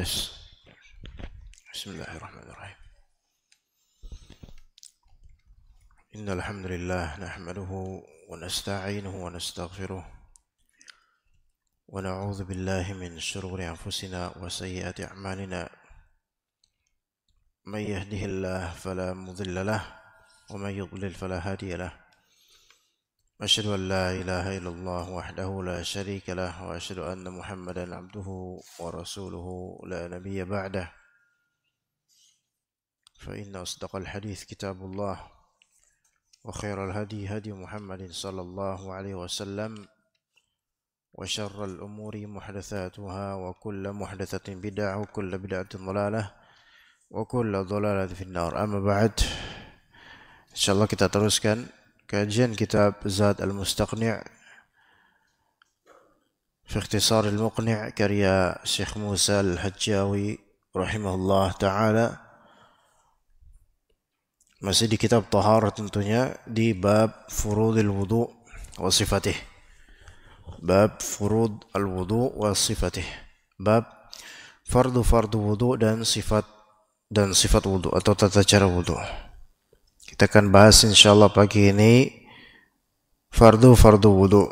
بس بسم الله الرحمن الرحيم إن الحمد لله نحمده ونستعينه ونستغفره ونعوذ بالله من شرور أنفسنا وسيئات أعمالنا من يهده الله فلا مضل له ومن يضلل فلا هادي له أشهد أن لا إله إلا الله وحده لا شريك له وأشهد أن محمدا عبده ورسوله لا نبي بعده فإن أصدق الحديث كتاب الله وخير الهدي هدي محمد صلى الله عليه وسلم وشر الأمور محدثاتها وكل محدثة بدعة وكل بدعة ضلالة وكل ضلالة في النار أما بعد إن شاء الله كتاب teruskan كاجين كتاب زاد المستقنع في اختصار المقنع كريا شيخ موسى الحجاوي رحمه الله تعala masih di kitab Tahara tentunya di bab furudil wudu wa sifatih bab furud al wudu wa sifatih bab fardu fardu wudu dan sifat dan sifat wudu atau tata cara wudu Kita akan bahas insya Allah pagi ini fardu-fardu wudhu.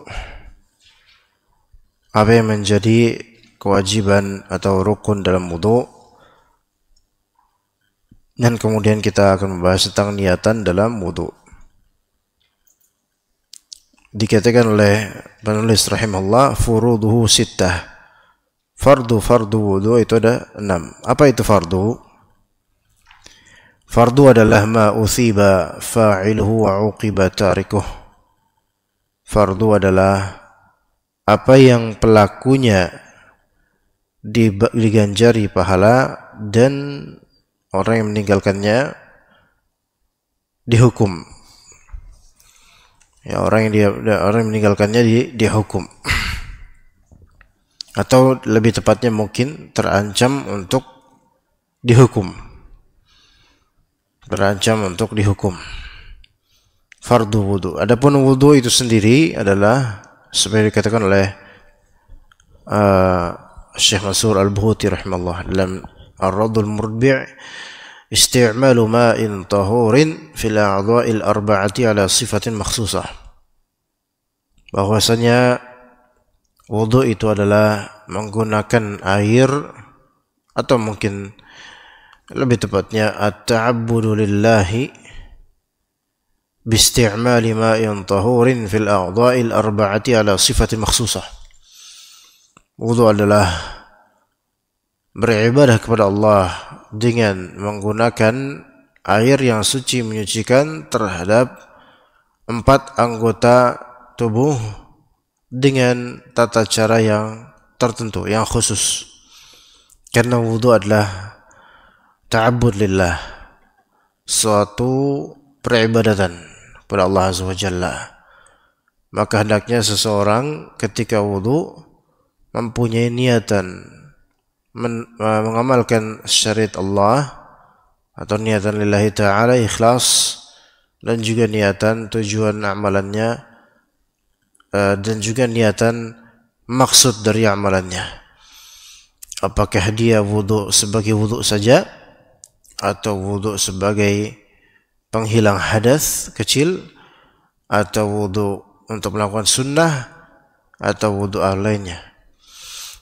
Apa yang menjadi kewajiban atau rukun dalam wudhu dan kemudian kita akan membahas tentang niatan dalam wudhu. Dikatakan oleh penulis rahimahullah furuduhu sittah. Fardu fardu wudhu itu ada enam. Apa itu fardu? Fardu adalah ma usiba fa'iluhu wa uqiba tarikuh. Fardu adalah apa yang pelakunya diganjari pahala dan orang yang meninggalkannya dihukum. Ya, orang yang dia orang yang meninggalkannya di, dihukum. Atau lebih tepatnya mungkin terancam untuk dihukum terancam untuk dihukum fardu wudu. Adapun wudu itu sendiri adalah seperti dikatakan oleh uh, Syekh Mansur Al-Buhuti rahimahullah dalam Ar-Radul Murbi' istimalu ماء طهور في الأعضاء الأربعة على صفة مخصوصة bahwasanya wudhu itu adalah menggunakan air atau mungkin lebih tepatnya at-ta'abbudu lillahi biisti'mali ma'in tahurin fil a'dha'il arba'ati ala sifati makhsusah. Wudu adalah beribadah kepada Allah dengan menggunakan air yang suci menyucikan terhadap empat anggota tubuh dengan tata cara yang tertentu, yang khusus. Karena wudu adalah ta'abbud lillah suatu peribadatan kepada Allah Azza wa Jalla maka hendaknya seseorang ketika wudhu mempunyai niatan men, eh, mengamalkan syariat Allah atau niatan lillahi ta'ala ikhlas dan juga niatan tujuan amalannya eh, dan juga niatan maksud dari amalannya apakah dia wudhu sebagai wudhu saja atau wudhu sebagai penghilang hadas kecil atau wudhu untuk melakukan sunnah atau wudhu lainnya.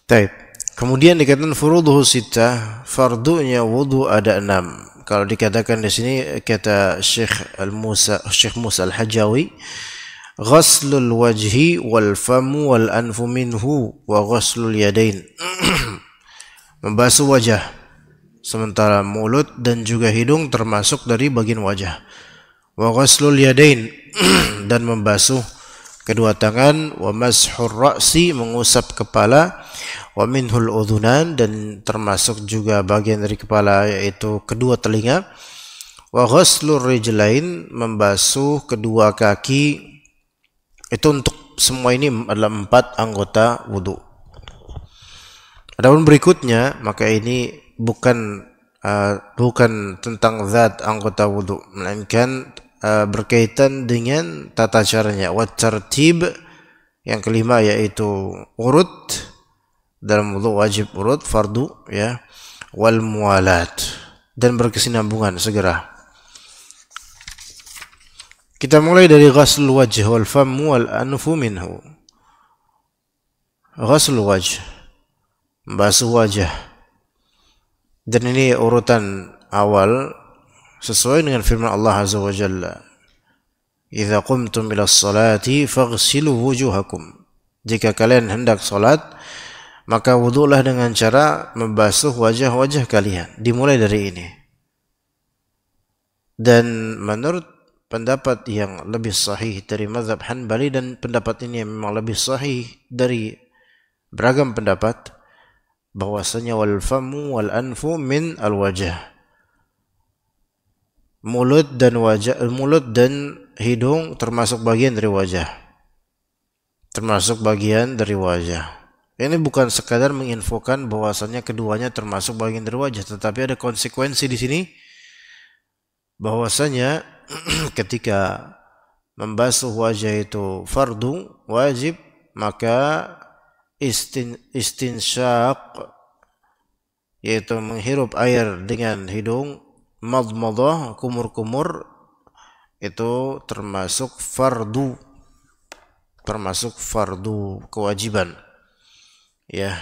Taib. Kemudian dikatakan furuduhu sita, fardunya wudhu ada enam. Kalau dikatakan di sini kata Syekh Al Musa Syekh Musa Al Hajawi, ghaslul wajhi wal famu wal anfu minhu wa ghaslul yadain. Membasuh wajah sementara mulut dan juga hidung termasuk dari bagian wajah. Wa ghaslul yadain dan membasuh kedua tangan wa mashur ra'si mengusap kepala wa minhul udhunan dan termasuk juga bagian dari kepala yaitu kedua telinga wa ghaslur rijlain membasuh kedua kaki itu untuk semua ini adalah empat anggota wudhu. Adapun berikutnya maka ini bukan uh, bukan tentang zat anggota wudhu melainkan uh, berkaitan dengan tata caranya wa tib yang kelima yaitu urut dalam wudhu wajib urut fardu ya wal mualat dan berkesinambungan segera kita mulai dari ghasl wajh wal fam wal anfu minhu ghasl wajh basuh wajah dan ini urutan awal sesuai dengan firman Allah Azza wa Jalla. "Idza qumtum ila salati faghsilu wujuhakum." Jika kalian hendak salat, maka wudhulah dengan cara membasuh wajah-wajah kalian. Dimulai dari ini. Dan menurut pendapat yang lebih sahih dari mazhab Hanbali dan pendapat ini memang lebih sahih dari beragam pendapat, bahwasanya wal famu wal anfu min al wajah mulut dan wajah mulut dan hidung termasuk bagian dari wajah termasuk bagian dari wajah ini bukan sekadar menginfokan bahwasanya keduanya termasuk bagian dari wajah tetapi ada konsekuensi di sini bahwasanya ketika membasuh wajah itu fardu wajib maka istin, istinsyak yaitu menghirup air dengan hidung madmadah kumur-kumur itu termasuk fardu termasuk fardu kewajiban ya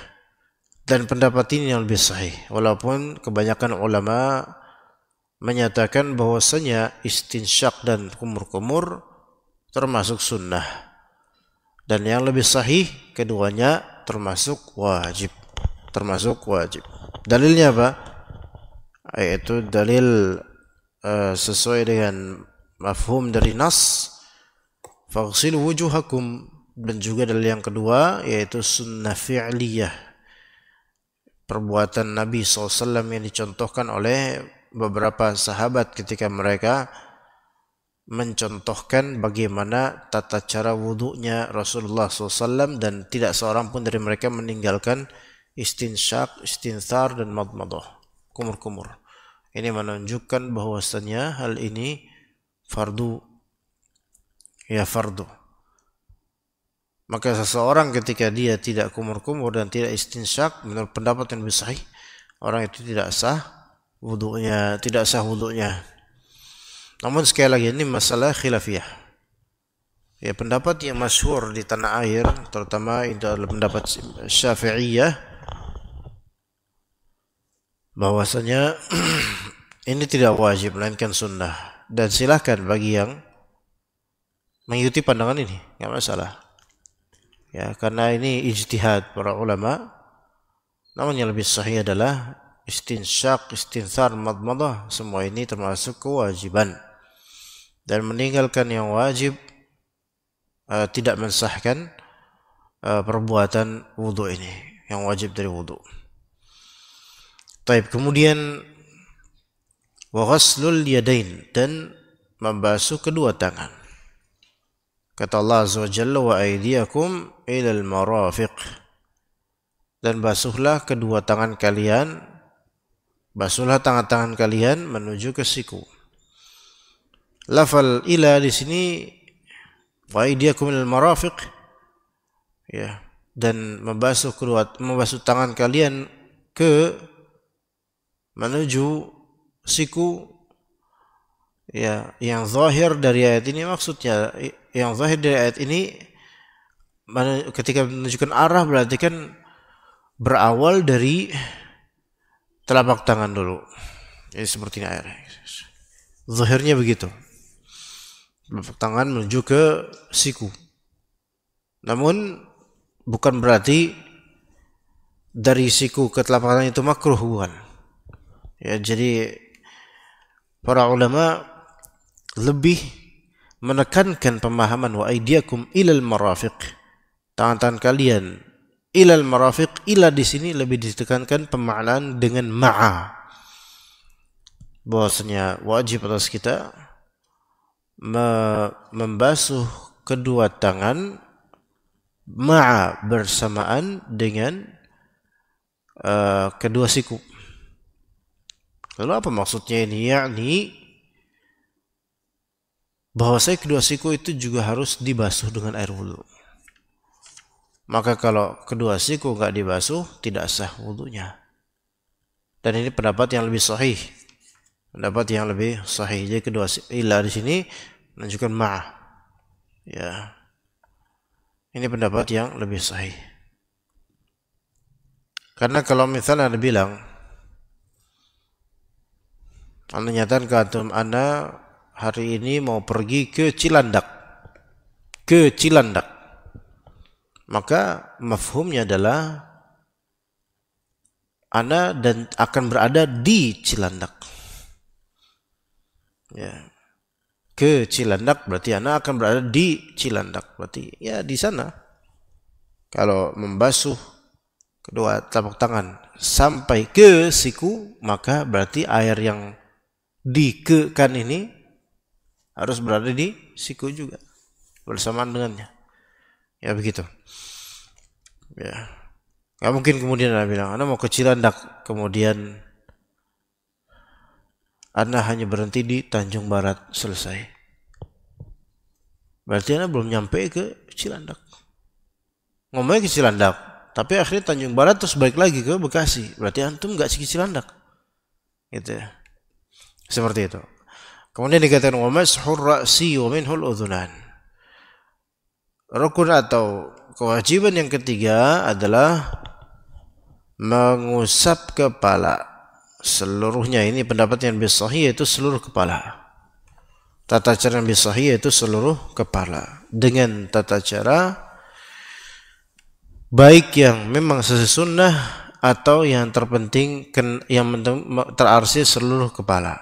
dan pendapat ini yang lebih sahih walaupun kebanyakan ulama menyatakan bahwasanya istinsyak dan kumur-kumur termasuk sunnah dan yang lebih sahih keduanya termasuk wajib termasuk wajib dalilnya apa yaitu dalil uh, sesuai dengan mafhum dari nas faghsilu wujuhakum dan juga dalil yang kedua yaitu sunnah fi'liyah perbuatan Nabi SAW yang dicontohkan oleh beberapa sahabat ketika mereka mencontohkan bagaimana tata cara wudhunya Rasulullah SAW dan tidak seorang pun dari mereka meninggalkan istinsyak, istinsar dan madmadah, kumur-kumur. Ini menunjukkan bahwasannya hal ini fardu ya fardu. Maka seseorang ketika dia tidak kumur-kumur dan tidak istinsyak menurut pendapat yang bisa orang itu tidak sah wudhunya, tidak sah wudhunya. Namun sekali lagi ini masalah khilafiyah. Ya pendapat yang masyhur di tanah air terutama itu adalah pendapat Syafi'iyah bahwasanya ini tidak wajib melainkan sunnah dan silahkan bagi yang mengikuti pandangan ini nggak masalah ya karena ini ijtihad para ulama namun yang lebih sahih adalah istinsyak istinthar madmadah semua ini termasuk kewajiban dan meninggalkan yang wajib uh, tidak mensahkan uh, perbuatan wudhu ini yang wajib dari wudhu. Taib kemudian waghaslul yadain dan membasuh kedua tangan. Kata Allah Azza wa Jalla wa aydiyakum marafiq dan basuhlah kedua tangan kalian basuhlah tangan-tangan kalian menuju ke siku lafal ila di sini wa idiyakum marafiq ya dan membasuh keluar membasuh tangan kalian ke menuju siku ya yang zahir dari ayat ini maksudnya yang zahir dari ayat ini ketika menunjukkan arah berarti kan berawal dari telapak tangan dulu. Jadi seperti ini airnya. Zahirnya begitu. Telapak tangan menuju ke siku. Namun bukan berarti dari siku ke telapak tangan itu makruh bukan. Ya, jadi para ulama lebih menekankan pemahaman wa aidiakum ilal marafiq. Tangan-tangan kalian ilal marafiq ila di sini lebih ditekankan pemaknaan dengan ma'a bahwasanya wajib atas kita membasuh kedua tangan ma'a bersamaan dengan uh, kedua siku. Lalu apa maksudnya ini? Yakni bahwa saya kedua siku itu juga harus dibasuh dengan air wudhu. Maka kalau kedua siku nggak dibasuh, tidak sah wudhunya. Dan ini pendapat yang lebih sahih pendapat yang lebih sahih. Jadi kedua ilah di sini menunjukkan ma'ah. Ya. Ini pendapat yang lebih sahih. Karena kalau misalnya ada bilang Anda nyatakan ke antum Anda hari ini mau pergi ke Cilandak. Ke Cilandak. Maka mafhumnya adalah Anda dan akan berada di Cilandak ya ke Cilandak berarti anak akan berada di Cilandak berarti ya di sana kalau membasuh kedua telapak tangan sampai ke siku maka berarti air yang dikekan ini harus berada di siku juga bersamaan dengannya ya begitu ya nggak mungkin kemudian anak bilang anak mau ke Cilandak kemudian anda hanya berhenti di Tanjung Barat selesai. Berarti Anda belum nyampe ke Cilandak. Ngomongnya ke Cilandak, tapi akhirnya Tanjung Barat terus balik lagi ke Bekasi. Berarti antum nggak ke Cilandak. Gitu ya. Seperti itu. Kemudian dikatakan wa mashur ra'si wa minhul udhunan. Rukun atau kewajiban yang ketiga adalah mengusap kepala seluruhnya ini pendapat yang lebih sahih yaitu seluruh kepala tata cara yang lebih sahih yaitu seluruh kepala dengan tata cara baik yang memang sesuai sunnah atau yang terpenting yang terarsi seluruh kepala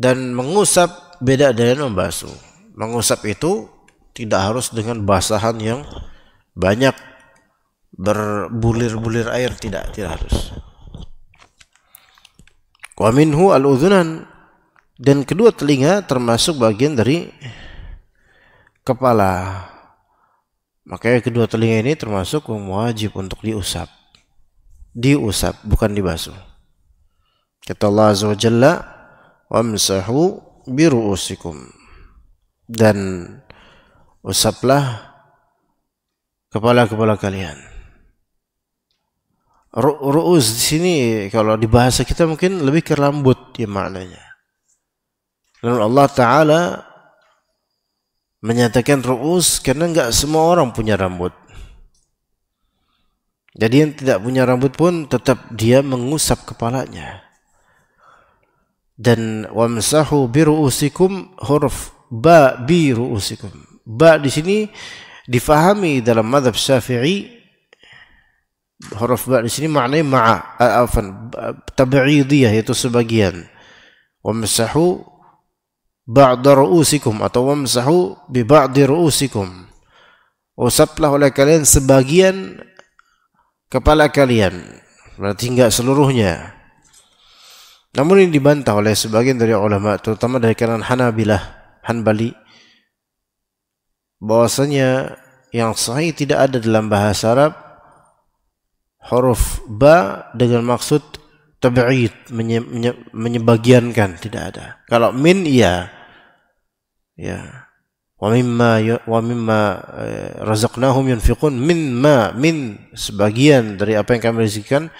dan mengusap beda dengan membasuh mengusap itu tidak harus dengan basahan yang banyak berbulir-bulir air tidak tidak harus Wa al-udhunan dan kedua telinga termasuk bagian dari kepala. Makanya kedua telinga ini termasuk wajib untuk diusap. Diusap bukan dibasuh. Kata Allah Azza wa biru'usikum." Dan usaplah kepala-kepala kalian. Ru'us di sini kalau di bahasa kita mungkin lebih ke rambut ya maknanya. Lalu Allah Ta'ala menyatakan ru'us karena enggak semua orang punya rambut. Jadi yang tidak punya rambut pun tetap dia mengusap kepalanya. Dan wamsahu biruusikum huruf ba biruusikum Ba di sini difahami dalam madhab Syafi'i Huruf ba di sini maknanya ma'a afan tab'idiyah yaitu sebagian. Wamsahu ba'd ru'usikum atau wamsahu bi ba'd ru'usikum. Usaplah oleh kalian sebagian kepala kalian. Berarti enggak seluruhnya. Namun ini dibantah oleh sebagian dari ulama terutama dari kalangan Hanabilah, Hanbali bahwasanya yang sahih tidak ada dalam bahasa Arab huruf ba dengan maksud tab'id menye, menye, menyebagiankan tidak ada. Kalau min iya. Ya. Wa mimma wa mimma eh, razaqnahum yunfiqun min ma min sebagian dari apa yang kami rezekikan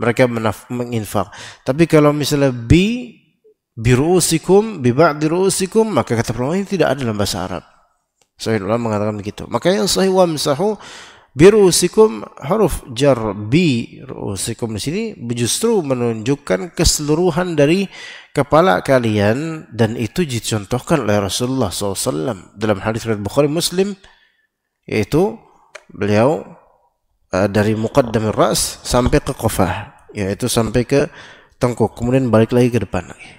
mereka menaf, menginfak. Tapi kalau misalnya bi birusikum bi ba'di rusikum maka kata ini tidak ada dalam bahasa Arab. Sahih ulama mengatakan begitu. Maka yang sahih wa misahu birusikum huruf jar bi rusikum di sini justru menunjukkan keseluruhan dari kepala kalian dan itu dicontohkan oleh Rasulullah SAW dalam hadis riwayat Bukhari Muslim yaitu beliau eh, dari muqaddam ras sampai ke kofah yaitu sampai ke tengkuk kemudian balik lagi ke depan lagi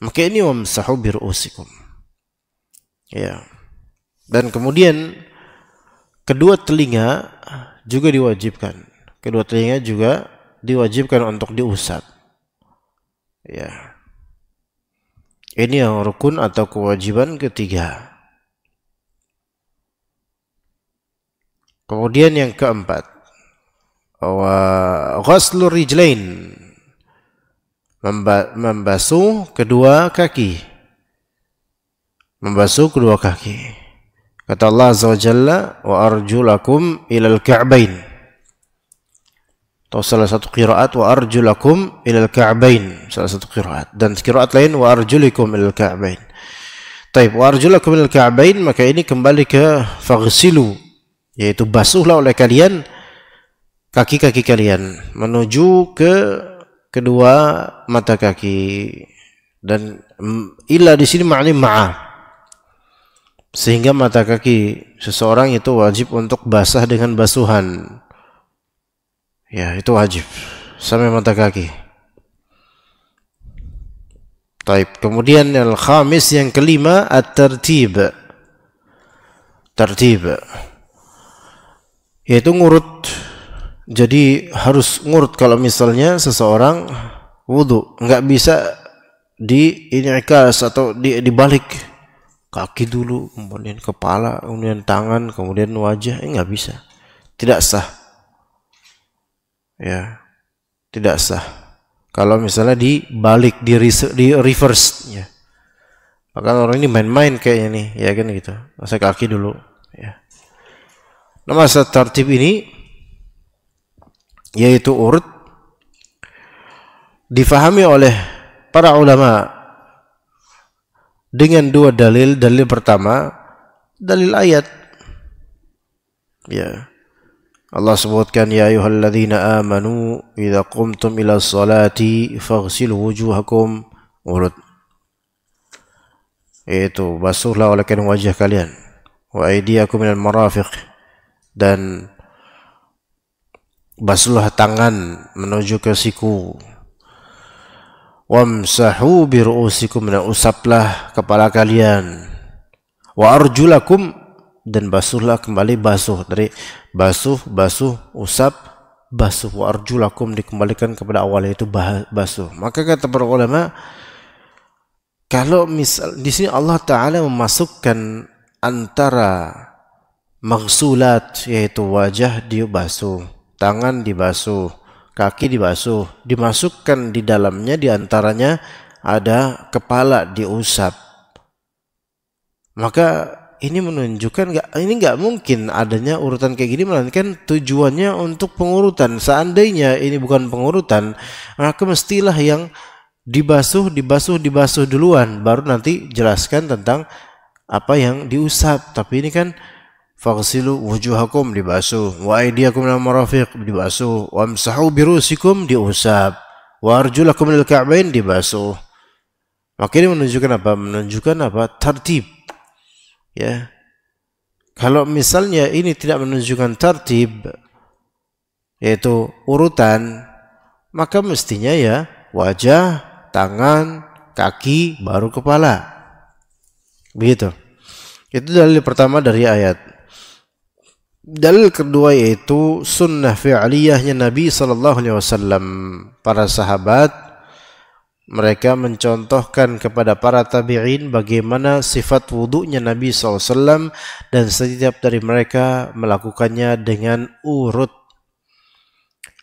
maka ini wamsahu birusikum ya dan kemudian Kedua telinga juga diwajibkan. Kedua telinga juga diwajibkan untuk diusap. Ya. Ini yang rukun atau kewajiban ketiga. Kemudian yang keempat, wa ghaslur rijlain membasuh kedua kaki. Membasuh kedua kaki. Kata Allah Azza wa Jalla, wa arjulakum ilal ka'bain. Atau salah satu qiraat wa arjulakum ilal ka'bain. Salah satu qiraat. Dan qiraat lain wa arjulikum ilal ka'bain. Taib, wa arjulakum ilal ka'bain, maka ini kembali ke faghsilu. Yaitu basuhlah oleh kalian kaki-kaki kalian menuju ke kedua mata kaki dan mm, illa di sini maknanya ma'ah sehingga mata kaki seseorang itu wajib untuk basah dengan basuhan. Ya, itu wajib sampai mata kaki. Taib. Kemudian al khamis yang kelima at tertib Tertib. Yaitu ngurut. Jadi harus ngurut kalau misalnya seseorang wudhu nggak bisa di ini atau di dibalik kaki dulu, kemudian kepala, kemudian tangan, kemudian wajah, ini eh, nggak bisa, tidak sah, ya, tidak sah. Kalau misalnya dibalik, di, di reverse, ya, maka orang ini main-main kayaknya nih, ya kan gitu, masa kaki dulu, ya. Nah masa tertib ini yaitu urut difahami oleh para ulama dengan dua dalil. Dalil pertama, dalil ayat. Ya. Allah sebutkan ya ayyuhalladzina amanu idza qumtum ila salati faghsilu wujuhakum urut. Yaitu basuhlah oleh kain wajah kalian wa aydiyakum minal marafiq dan basuhlah tangan menuju ke siku wamsahu biruusikum dan usaplah kepala kalian wa arjulakum dan basuhlah kembali basuh dari basuh basuh usap basuh wa arjulakum dikembalikan kepada awal itu basuh maka kata para ulama kalau misal di sini Allah taala memasukkan antara magsulat yaitu wajah dibasuh tangan dibasuh kaki dibasuh, dimasukkan di dalamnya diantaranya ada kepala diusap. Maka ini menunjukkan gak, ini nggak mungkin adanya urutan kayak gini melainkan tujuannya untuk pengurutan. Seandainya ini bukan pengurutan, maka mestilah yang dibasuh, dibasuh, dibasuh duluan baru nanti jelaskan tentang apa yang diusap. Tapi ini kan Faghsilu wujuhakum dibasuh, wa aydiyakum ila marafiq dibasuh, wa amsahu birusikum diusap, wa arjulakum lil ka'bain dibasuh. Maka ini menunjukkan apa? Menunjukkan apa? Tertib. Ya. Kalau misalnya ini tidak menunjukkan tertib, yaitu urutan, maka mestinya ya wajah, tangan, kaki, baru kepala. Begitu. Itu dalil pertama dari ayat. Dalil kedua yaitu sunnah fi'liyahnya Nabi sallallahu alaihi wasallam. Para sahabat mereka mencontohkan kepada para tabi'in bagaimana sifat wudhunya Nabi SAW dan setiap dari mereka melakukannya dengan urut.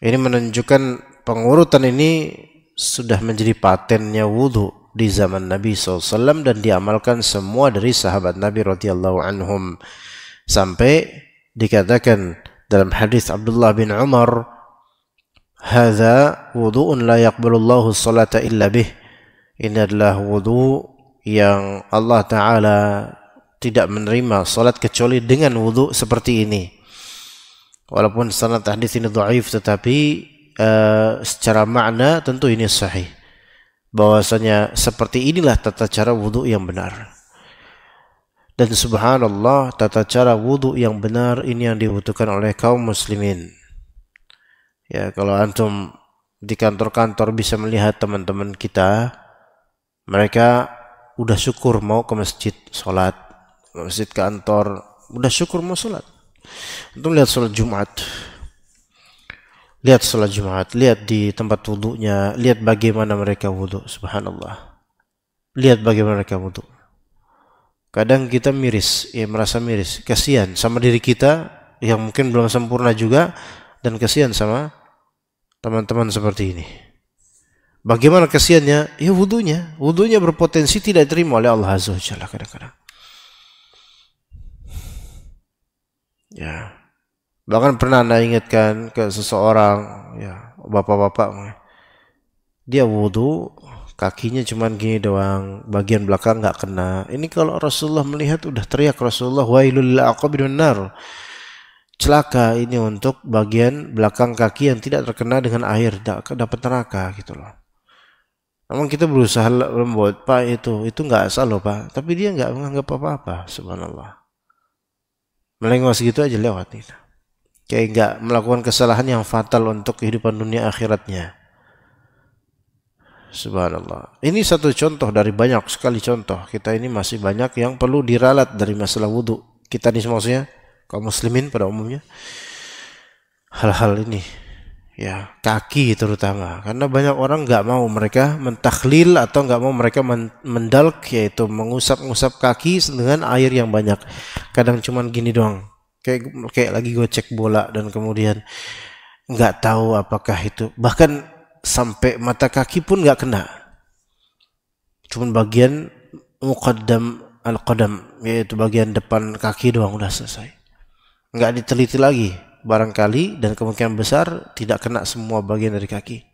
Ini menunjukkan pengurutan ini sudah menjadi patennya wudhu di zaman Nabi SAW dan diamalkan semua dari sahabat Nabi radhiyallahu anhum sampai dikatakan dalam hadis Abdullah bin Umar hadza wudhu'un la yaqbalullahu sholata illa bih ini adalah wudu yang Allah taala tidak menerima salat kecuali dengan wudu seperti ini walaupun sanad hadis ini dhaif tetapi uh, secara makna tentu ini sahih bahwasanya seperti inilah tata cara wudu yang benar dan subhanallah tata cara wudhu yang benar ini yang dibutuhkan oleh kaum muslimin. Ya kalau antum di kantor-kantor bisa melihat teman-teman kita, mereka udah syukur mau ke masjid sholat, masjid kantor, udah syukur mau sholat. Antum lihat sholat Jumat, lihat sholat Jumat, lihat di tempat wudhunya, lihat bagaimana mereka wudhu, subhanallah. Lihat bagaimana mereka wudhu kadang kita miris, ya merasa miris, kasihan sama diri kita yang mungkin belum sempurna juga dan kasihan sama teman-teman seperti ini. Bagaimana kasihannya? Ya wudhunya, wudhunya berpotensi tidak diterima oleh Allah Azza wa kadang-kadang. Ya. Bahkan pernah Anda ingatkan ke seseorang, ya, bapak-bapak, dia wudhu kakinya cuman gini doang, bagian belakang nggak kena. Ini kalau Rasulullah melihat udah teriak Rasulullah wailul aqabidun nar. Celaka ini untuk bagian belakang kaki yang tidak terkena dengan air, dapat neraka gitu loh. Namun kita berusaha membuat Pak itu, itu nggak asal loh Pak. Tapi dia nggak menganggap apa-apa, subhanallah. Melengos gitu aja lewat itu. Kayak nggak melakukan kesalahan yang fatal untuk kehidupan dunia akhiratnya. Subhanallah. Ini satu contoh dari banyak sekali contoh. Kita ini masih banyak yang perlu diralat dari masalah wudhu. Kita nih semuanya, kaum muslimin pada umumnya. Hal-hal ini. Ya, kaki terutama. Karena banyak orang nggak mau mereka mentakhlil atau nggak mau mereka mendalk, yaitu mengusap-ngusap kaki dengan air yang banyak. Kadang cuman gini doang. Kayak, kayak lagi gue cek bola dan kemudian nggak tahu apakah itu. Bahkan sampai mata kaki pun nggak kena. cuma bagian muqaddam al-qadam yaitu bagian depan kaki doang udah selesai. Nggak diteliti lagi barangkali dan kemungkinan besar tidak kena semua bagian dari kaki.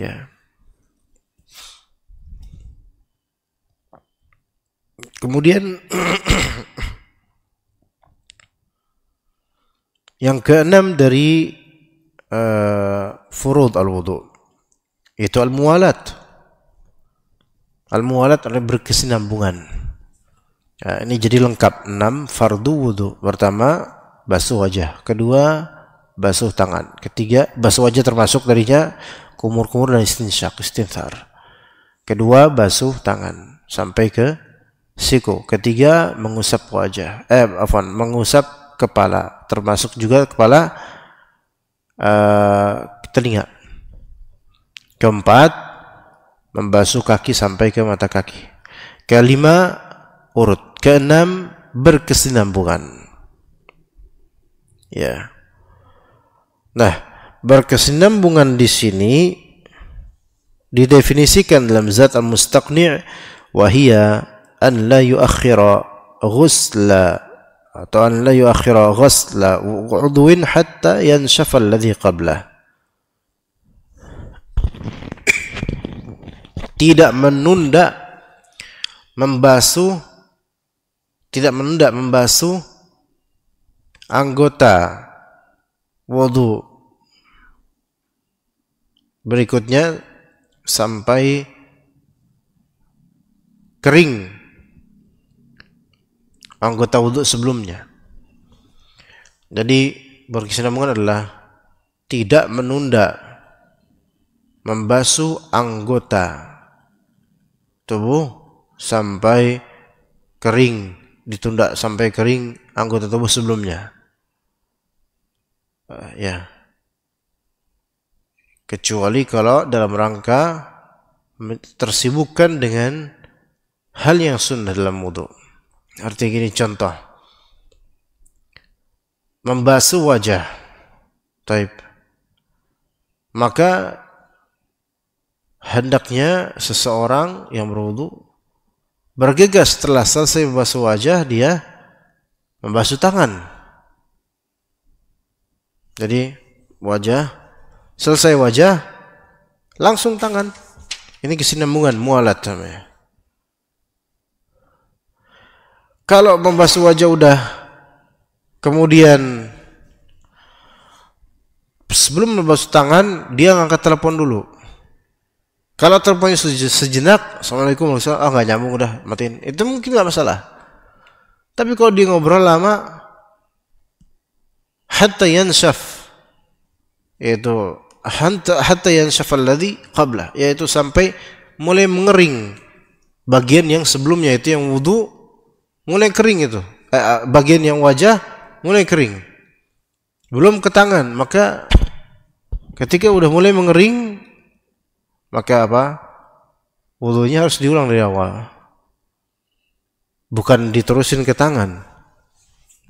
Ya. Kemudian yang keenam dari uh, furud al-wudu. Itu al-muwalat. Al-muwalat adalah berkesinambungan. Ya, ini jadi lengkap. enam fardu wudu. Pertama, basuh wajah. Kedua, basuh tangan. Ketiga, basuh wajah termasuk darinya kumur-kumur dan istinsyak, istinthar. Kedua, basuh tangan sampai ke siku. Ketiga, mengusap wajah. Eh, afwan, mengusap kepala termasuk juga kepala uh, telinga. Keempat, membasuh kaki sampai ke mata kaki. Kelima, urut. Keenam, berkesinambungan. Ya. Nah, berkesinambungan di sini didefinisikan dalam zat al-mustaqni' wahia an la yuakhira ghusla atau an la yuakhira ghasla udwin hatta yanshafa alladhi qablah tidak menunda membasuh tidak menunda membasuh anggota wudu berikutnya sampai kering anggota wudhu sebelumnya. Jadi berkesinambungan adalah tidak menunda membasuh anggota tubuh sampai kering, ditunda sampai kering anggota tubuh sebelumnya. Uh, ya. Kecuali kalau dalam rangka tersibukkan dengan hal yang sunnah dalam wudhu. Arti gini contoh. Membasuh wajah. Taib. Maka hendaknya seseorang yang berwudu bergegas setelah selesai membasuh wajah dia membasuh tangan. Jadi wajah, selesai wajah, langsung tangan. Ini kesinambungan mualat namanya. Kalau membasuh wajah udah kemudian sebelum membasuh tangan dia ngangkat telepon dulu. Kalau teleponnya sejenak, assalamualaikum, ah oh, nggak nyambung udah matiin. Itu mungkin nggak masalah. Tapi kalau dia ngobrol lama, hatta yansaf, yaitu hatta hatta yanshaf alladhi qabla, yaitu sampai mulai mengering bagian yang sebelumnya itu yang wudhu mulai kering itu eh, eh, bagian yang wajah mulai kering belum ke tangan maka ketika udah mulai mengering maka apa wudhunya harus diulang dari awal bukan diterusin ke tangan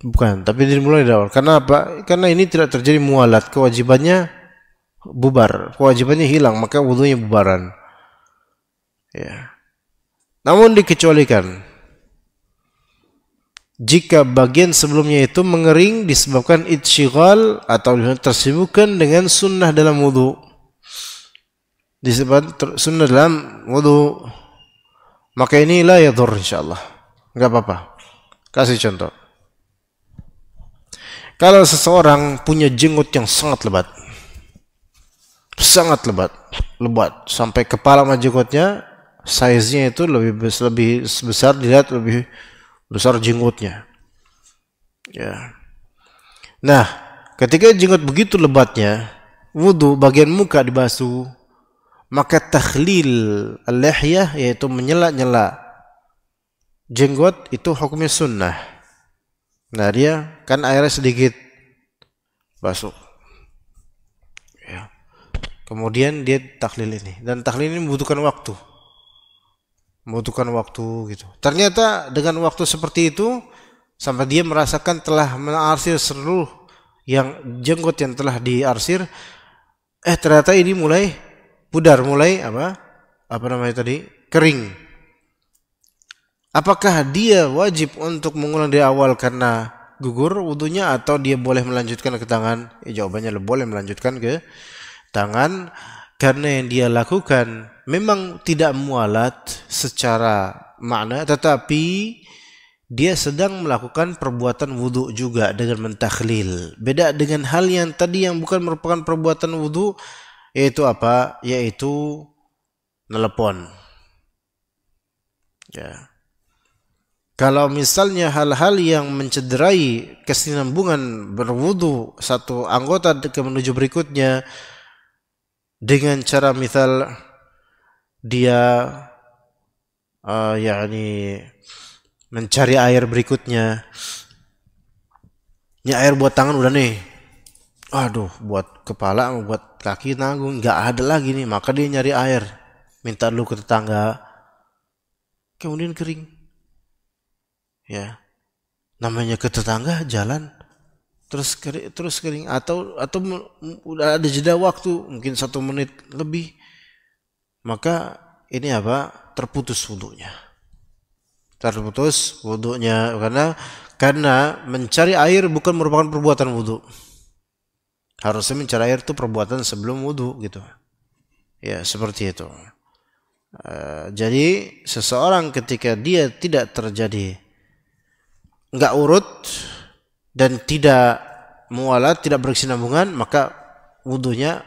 bukan tapi dimulai dari awal karena apa karena ini tidak terjadi mualat kewajibannya bubar kewajibannya hilang maka wudhunya bubaran ya namun dikecualikan jika bagian sebelumnya itu mengering disebabkan itsyghal atau tersibukkan dengan sunnah dalam wudhu disebabkan sunnah dalam wudhu maka ini la yadur insyaallah nggak apa-apa kasih contoh kalau seseorang punya jenggot yang sangat lebat sangat lebat lebat sampai kepala sama jenggotnya size-nya itu lebih lebih besar dilihat lebih besar jenggotnya, Ya. Nah, ketika jenggot begitu lebatnya, wudhu bagian muka dibasuh, maka tahlil al yaitu menyela-nyela jenggot itu hukumnya sunnah. Nah dia kan airnya sedikit basuh. Ya. Kemudian dia tahlil ini dan tahlil ini membutuhkan waktu membutuhkan waktu gitu. Ternyata dengan waktu seperti itu sampai dia merasakan telah menarsir seluruh yang jenggot yang telah diarsir eh ternyata ini mulai pudar, mulai apa? apa namanya tadi? kering. Apakah dia wajib untuk mengulang di awal karena gugur wudhunya atau dia boleh melanjutkan ke tangan? Ya, jawabannya boleh melanjutkan ke tangan karena yang dia lakukan memang tidak mualat secara makna tetapi dia sedang melakukan perbuatan wudhu juga dengan mentakhlil. Beda dengan hal yang tadi yang bukan merupakan perbuatan wudhu, yaitu apa? Yaitu nelpon. Ya. Kalau misalnya hal-hal yang mencederai kesinambungan berwudhu satu anggota ke menuju berikutnya dengan cara misal dia uh, yakni mencari air berikutnya. Ini air buat tangan udah nih. Aduh, buat kepala, buat kaki nanggung, nggak ada lagi nih. Maka dia nyari air, minta lu ke tetangga. Kemudian kering. Ya, namanya ke tetangga jalan terus kering, terus kering atau atau udah ada jeda waktu mungkin satu menit lebih maka ini apa terputus wudhunya terputus wudhunya karena karena mencari air bukan merupakan perbuatan wudhu harusnya mencari air itu perbuatan sebelum wudhu gitu ya seperti itu eh, jadi seseorang ketika dia tidak terjadi nggak urut dan tidak mualat tidak berkesinambungan maka wudhunya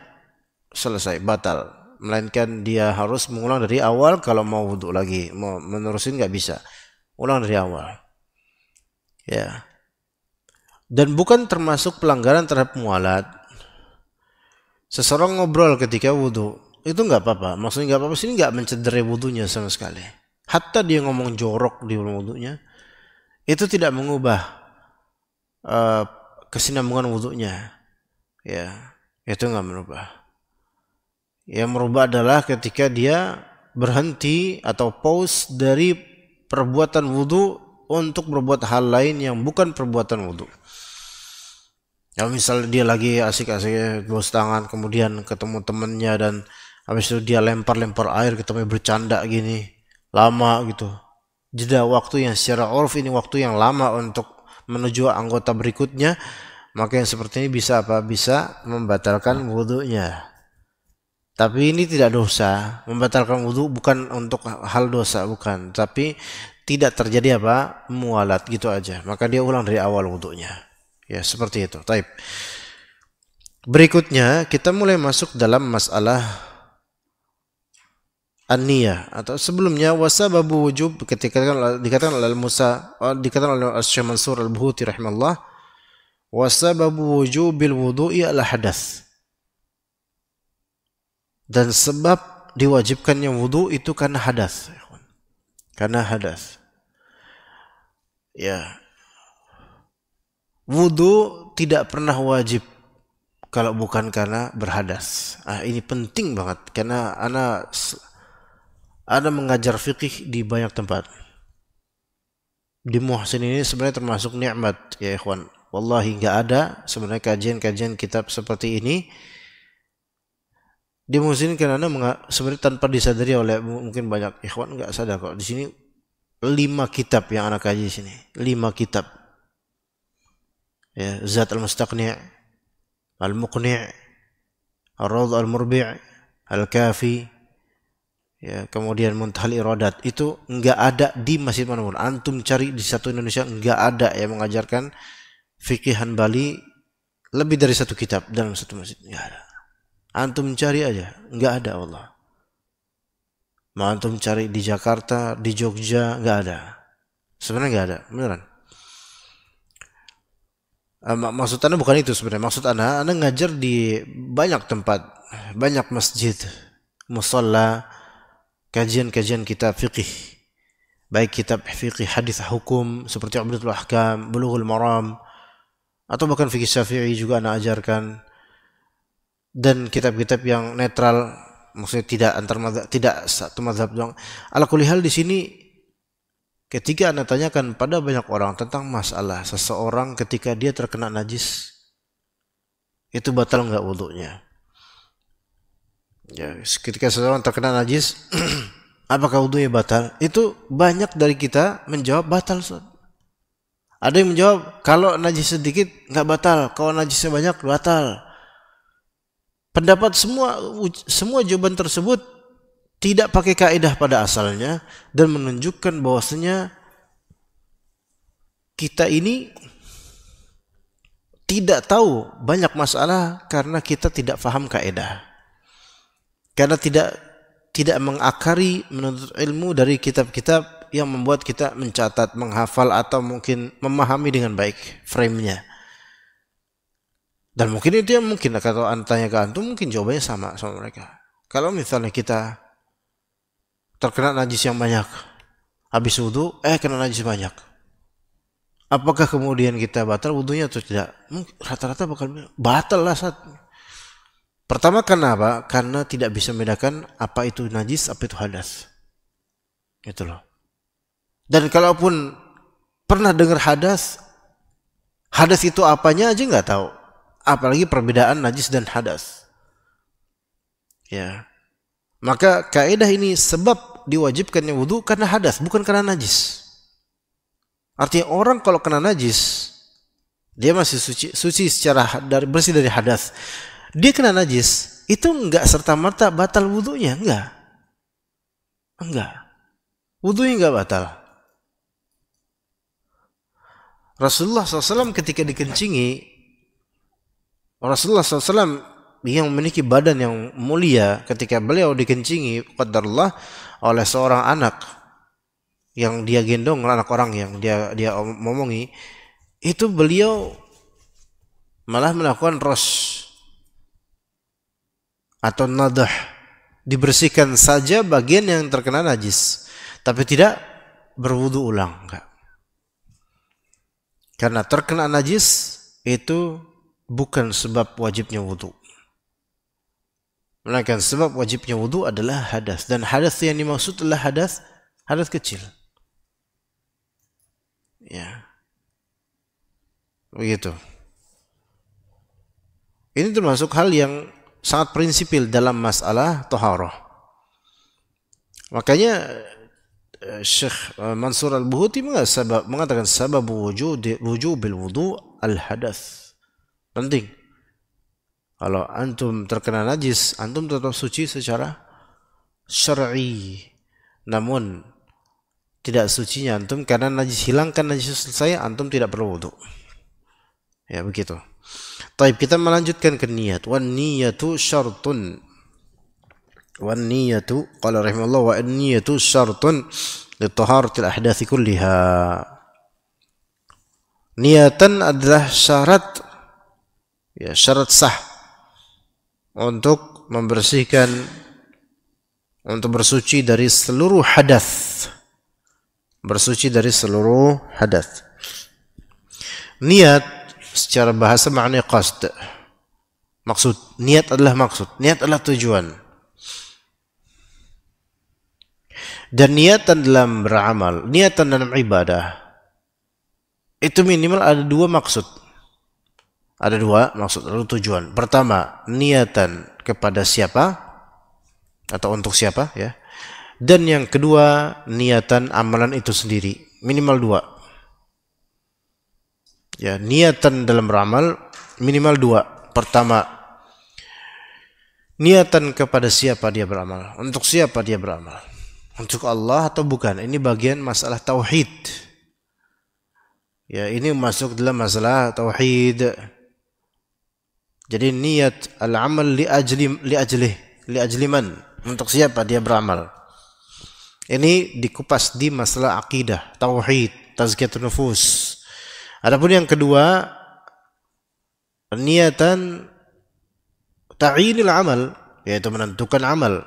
selesai batal melainkan dia harus mengulang dari awal kalau mau wudhu lagi mau menerusin nggak bisa ulang dari awal ya dan bukan termasuk pelanggaran terhadap mualat seseorang ngobrol ketika wudhu itu nggak apa-apa maksudnya nggak apa-apa sini nggak mencederai wudhunya sama sekali hatta dia ngomong jorok di wudhunya itu tidak mengubah uh, kesinambungan wudhunya ya itu nggak merubah yang merubah adalah ketika dia berhenti atau pause dari perbuatan wudhu untuk berbuat hal lain yang bukan perbuatan wudhu. Ya misal dia lagi asik-asik bos tangan kemudian ketemu temennya dan habis itu dia lempar-lempar air ketemu bercanda gini lama gitu. Jeda waktu yang secara orf ini waktu yang lama untuk menuju anggota berikutnya maka yang seperti ini bisa apa bisa membatalkan wudhunya tapi ini tidak dosa, membatalkan wudhu bukan untuk hal dosa, bukan. Tapi tidak terjadi apa? Mualat gitu aja. Maka dia ulang dari awal wudhunya. Ya seperti itu. Taib. Berikutnya kita mulai masuk dalam masalah an atau sebelumnya wasababu wujub ketika dikatakan oleh Musa eh, dikatakan oleh Syekh Mansur Al-Buhuti rahimallahu wasababu wujubil wudhu ialah hadath dan sebab diwajibkannya wudhu itu karena hadas. Ya karena hadas. Ya. Wudhu tidak pernah wajib kalau bukan karena berhadas. Ah, ini penting banget karena ana ada mengajar fikih di banyak tempat. Di Muhsin ini sebenarnya termasuk nikmat ya ikhwan. Wallahi nggak ada sebenarnya kajian-kajian kitab seperti ini di dimusin karena sebenarnya tanpa disadari oleh mungkin banyak ikhwan nggak sadar kok di sini lima kitab yang anak kaji di sini lima kitab ya zat al mustaqni al muqni al rad al murbi al kafi ya kemudian muntahal iradat itu nggak ada di masjid manapun antum cari di satu Indonesia nggak ada yang mengajarkan fikihan bali lebih dari satu kitab dalam satu masjid nggak ada Antum cari aja, nggak ada Allah. Mau antum cari di Jakarta, di Jogja, nggak ada. Sebenarnya nggak ada, beneran. Ah, maksud anda bukan itu sebenarnya. Maksud anda, anda ngajar di banyak tempat, banyak masjid, musola, kajian-kajian kitab fikih, baik kitab fikih hadis hukum seperti Abdul Ahkam, Bulughul Maram, atau bahkan fikih Syafi'i juga anda ajarkan dan kitab-kitab yang netral maksudnya tidak antar madhab, tidak satu mazhab doang. Ala kulihal di sini ketika Anda tanyakan pada banyak orang tentang masalah seseorang ketika dia terkena najis itu batal enggak wudunya? Ya, ketika seseorang terkena najis apakah wudunya batal? Itu banyak dari kita menjawab batal. Ada yang menjawab kalau najis sedikit enggak batal, kalau najisnya banyak batal. Pendapat semua semua jawaban tersebut tidak pakai kaidah pada asalnya dan menunjukkan bahwasanya kita ini tidak tahu banyak masalah karena kita tidak faham kaidah. Karena tidak tidak mengakari menuntut ilmu dari kitab-kitab yang membuat kita mencatat, menghafal atau mungkin memahami dengan baik frame nya dan mungkin itu yang mungkin. Nah, kalau Anda tanya ke Antum, mungkin jawabannya sama sama mereka. Kalau misalnya kita terkena najis yang banyak, habis wudhu, eh kena najis banyak. Apakah kemudian kita batal wudhunya atau tidak? Rata-rata bakal batal lah saat. Pertama kenapa? Karena tidak bisa membedakan apa itu najis, apa itu hadas. Gitu loh. Dan kalaupun pernah dengar hadas, hadas itu apanya aja nggak tahu apalagi perbedaan najis dan hadas. Ya. Maka kaidah ini sebab diwajibkannya wudhu karena hadas, bukan karena najis. Artinya orang kalau kena najis, dia masih suci, suci secara dari bersih dari hadas. Dia kena najis, itu enggak serta merta batal wudhunya, enggak. Enggak. Wudhunya enggak batal. Rasulullah SAW ketika dikencingi, Rasulullah SAW yang memiliki badan yang mulia ketika beliau dikencingi qadarullah oleh seorang anak yang dia gendong anak orang yang dia dia ngomongi itu beliau malah melakukan ros atau nadah dibersihkan saja bagian yang terkena najis tapi tidak berwudu ulang enggak karena terkena najis itu bukan sebab wajibnya wudhu. Melainkan sebab wajibnya wudhu adalah hadas. Dan hadas yang dimaksud adalah hadas, hadas kecil. Ya. Begitu. Ini termasuk hal yang sangat prinsipil dalam masalah toharoh. Makanya eh, Syekh eh, Mansur Al-Buhuti mengatakan sebab wujud wujubil wudu al hadas Penting. Kalau antum terkena najis, antum tetap suci secara syar'i. Namun tidak sucinya antum karena najis hilangkan najis selesai antum tidak perlu wudhu. Ya begitu. Taib kita melanjutkan ke niat. Wan niyatu syartun. Wan niyatu qala rahimallahu wa niyatu syartun li taharatil ahdatsi kulliha. Niatan adalah syarat ya syarat sah untuk membersihkan untuk bersuci dari seluruh hadas bersuci dari seluruh hadas niat secara bahasa maknanya qasd maksud niat adalah maksud niat adalah tujuan dan niatan dalam beramal niatan dalam ibadah itu minimal ada dua maksud ada dua maksud atau tujuan. Pertama, niatan kepada siapa atau untuk siapa ya. Dan yang kedua, niatan amalan itu sendiri. Minimal dua. Ya, niatan dalam ramal minimal dua. Pertama, niatan kepada siapa dia beramal. Untuk siapa dia beramal. Untuk Allah atau bukan. Ini bagian masalah tauhid. Ya, ini masuk dalam masalah tauhid. Jadi niat al-amal li ajli li ajli li ajliman. Untuk siapa dia beramal? Ini dikupas di masalah akidah, tauhid, tazkiyatun nufus. Adapun yang kedua, niatan ta'inil amal, yaitu menentukan amal.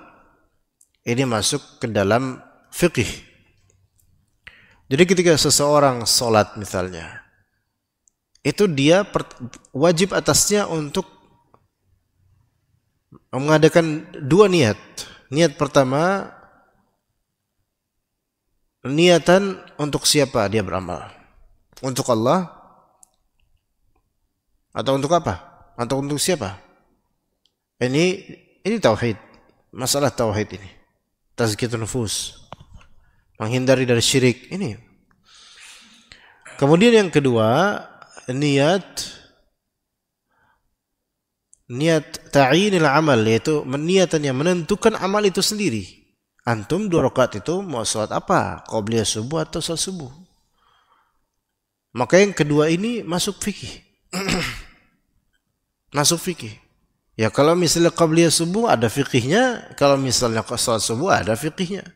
Ini masuk ke dalam fikih. Jadi ketika seseorang sholat misalnya, itu dia wajib atasnya untuk mengadakan dua niat. Niat pertama niatan untuk siapa dia beramal? Untuk Allah atau untuk apa? Atau untuk siapa? Ini ini tauhid. Masalah tauhid ini. Tazkiyatun nufus. Menghindari dari syirik ini. Kemudian yang kedua, niat niat ta'inil amal yaitu niatannya menentukan amal itu sendiri. Antum dua rakaat itu mau sholat apa? Qobliyah subuh atau sholat subuh? Maka yang kedua ini masuk fikih. masuk fikih. Ya kalau misalnya qobliyah subuh ada fikihnya, kalau misalnya sholat subuh ada fikihnya.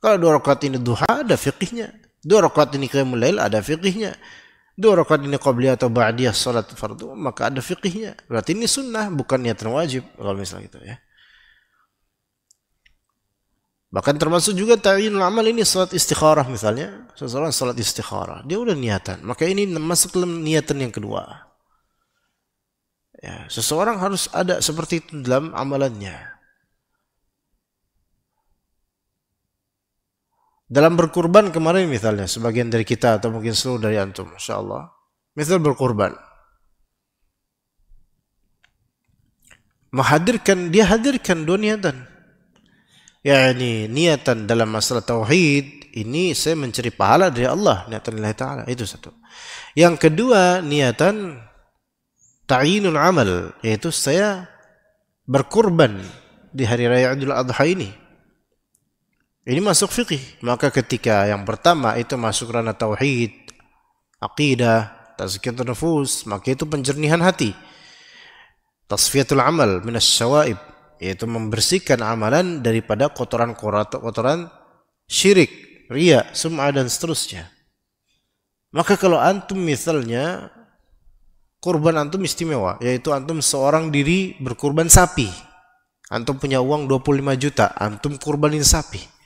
Kalau dua rakaat ini duha ada fikihnya. Dua rakaat ini qiyamul lail ada fikihnya dua rakaat ini qabliyah atau ba'diyah salat fardu maka ada fikihnya berarti ini sunnah bukan niat wajib kalau misalnya gitu ya bahkan termasuk juga ta'yin amal ini salat istikharah misalnya seseorang salat istikharah dia udah niatan maka ini masuk dalam niatan yang kedua ya seseorang harus ada seperti itu dalam amalannya Dalam berkurban kemarin misalnya, sebagian dari kita atau mungkin seluruh dari antum, masya Allah. Misal berkurban. Menghadirkan, dia hadirkan dua niatan. Ya ini niatan dalam masalah tauhid ini saya mencari pahala dari Allah niatan Allah Taala itu satu. Yang kedua niatan ta'inul amal yaitu saya berkurban di hari raya Idul Adha ini ini masuk fikih. Maka ketika yang pertama itu masuk ranah tauhid, aqidah, tazkiyatun nufus, maka itu penjernihan hati. Tasfiyatul amal minas syawaib, yaitu membersihkan amalan daripada kotoran-kotoran syirik, ria, sum'ah dan seterusnya. Maka kalau antum misalnya kurban antum istimewa, yaitu antum seorang diri berkurban sapi. Antum punya uang 25 juta, antum kurbanin sapi.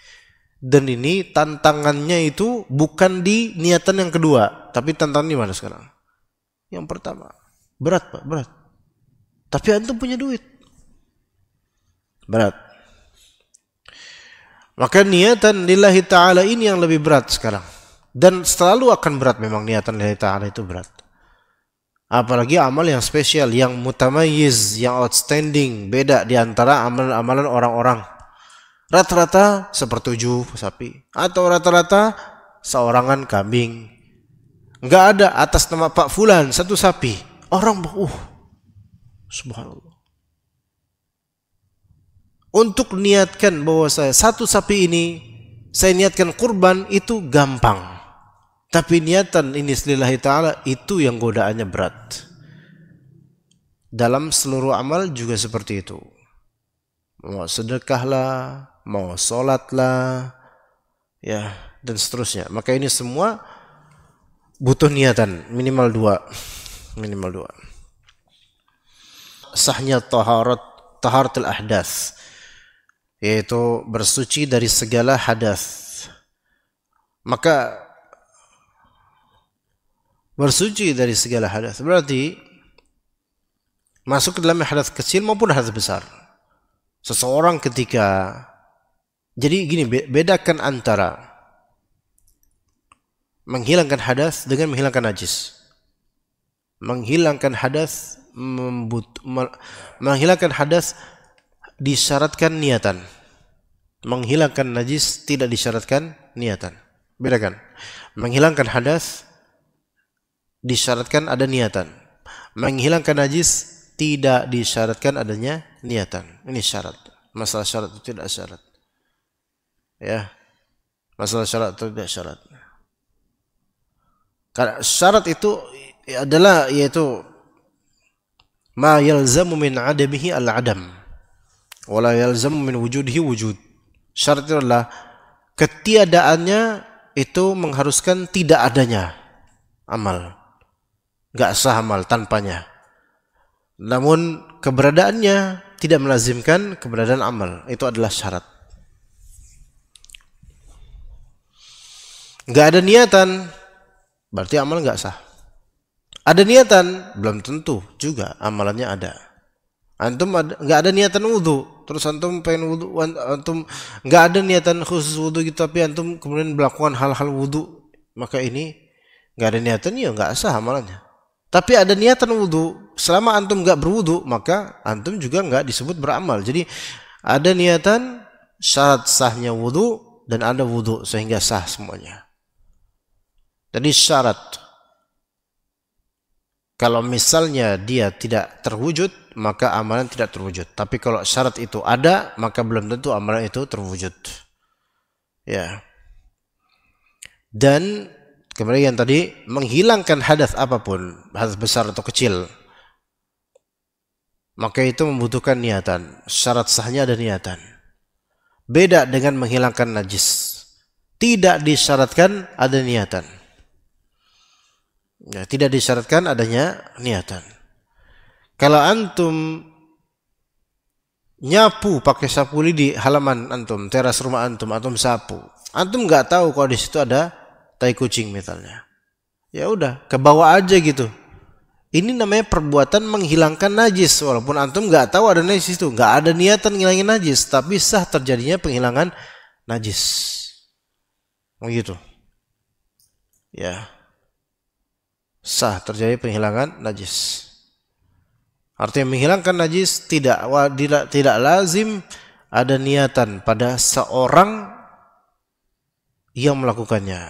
Dan ini tantangannya itu bukan di niatan yang kedua, tapi tantangan di mana sekarang? Yang pertama, berat pak, berat. Tapi antum punya duit, berat. Maka niatan lillahi ta'ala ini yang lebih berat sekarang. Dan selalu akan berat memang niatan lillahi ta'ala itu berat. Apalagi amal yang spesial, yang mutamayiz, yang outstanding, beda diantara amalan-amalan orang-orang. Rata-rata sepertujuh sapi atau rata-rata seorangan kambing. nggak ada atas nama Pak Fulan satu sapi. Orang uh subhanallah. Untuk niatkan bahwa saya satu sapi ini saya niatkan kurban itu gampang. Tapi niatan ini selilahi ta'ala itu yang godaannya berat. Dalam seluruh amal juga seperti itu. Mau sedekahlah, mau sholat ya dan seterusnya. Maka ini semua butuh niatan minimal dua, minimal dua. Sahnya taharat taharatul ahdas yaitu bersuci dari segala hadas. Maka bersuci dari segala hadas berarti masuk ke dalam hadas kecil maupun hadas besar. Seseorang ketika jadi gini, bedakan antara menghilangkan hadas dengan menghilangkan najis. Menghilangkan hadas membut, menghilangkan hadas disyaratkan niatan. Menghilangkan najis tidak disyaratkan niatan. Bedakan. Menghilangkan hadas disyaratkan ada niatan. Menghilangkan najis tidak disyaratkan adanya niatan. Ini syarat. Masalah syarat itu tidak syarat. Ya. Masalah syarat atau tidak syarat. Karena syarat itu adalah yaitu ma yalzamu min adamihi al-adam wala yalzamu min wujudihi wujud. Syarat itu adalah ketiadaannya itu mengharuskan tidak adanya amal. Gak sah amal tanpanya. Namun keberadaannya tidak melazimkan keberadaan amal. Itu adalah syarat. nggak ada niatan, berarti amal nggak sah. Ada niatan, belum tentu juga amalannya ada. Antum ada, nggak ada niatan wudhu, terus antum pengen wudhu, antum nggak ada niatan khusus wudhu gitu, tapi antum kemudian melakukan hal-hal wudhu, maka ini nggak ada niatan ya nggak sah amalannya. Tapi ada niatan wudhu, selama antum nggak berwudhu, maka antum juga nggak disebut beramal. Jadi ada niatan syarat sahnya wudhu dan ada wudhu sehingga sah semuanya. Jadi syarat kalau misalnya dia tidak terwujud maka amalan tidak terwujud. Tapi kalau syarat itu ada maka belum tentu amalan itu terwujud. Ya. Dan kemudian yang tadi menghilangkan hadas apapun, hadas besar atau kecil. Maka itu membutuhkan niatan. Syarat sahnya ada niatan. Beda dengan menghilangkan najis. Tidak disyaratkan ada niatan. Ya, tidak disyaratkan adanya niatan. Kalau antum nyapu pakai sapu lidi halaman antum, teras rumah antum, antum sapu. Antum nggak tahu kalau di situ ada tai kucing misalnya. Ya udah, ke bawah aja gitu. Ini namanya perbuatan menghilangkan najis walaupun antum nggak tahu ada najis itu, nggak ada niatan ngilangin najis, tapi sah terjadinya penghilangan najis. Begitu. Ya sah terjadi penghilangan najis. Artinya menghilangkan najis tidak tidak, tidak lazim ada niatan pada seorang yang melakukannya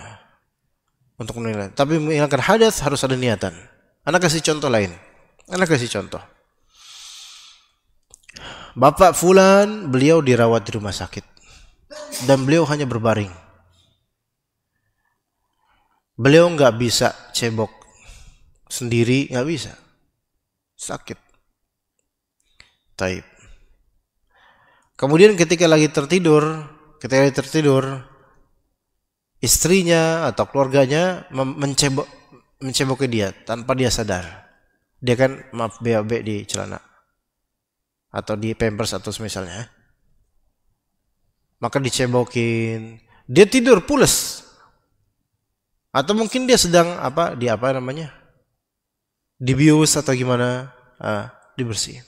untuk menilai. Tapi menghilangkan hadas harus ada niatan. Anak kasih contoh lain. Anak kasih contoh. Bapak Fulan beliau dirawat di rumah sakit dan beliau hanya berbaring. Beliau nggak bisa cebok sendiri nggak bisa sakit taib kemudian ketika lagi tertidur ketika lagi tertidur istrinya atau keluarganya mencebok ke dia tanpa dia sadar dia kan maaf BAB di celana atau di pampers atau semisalnya maka dicebokin dia tidur pules atau mungkin dia sedang apa di apa namanya dibius atau gimana uh, dibersihin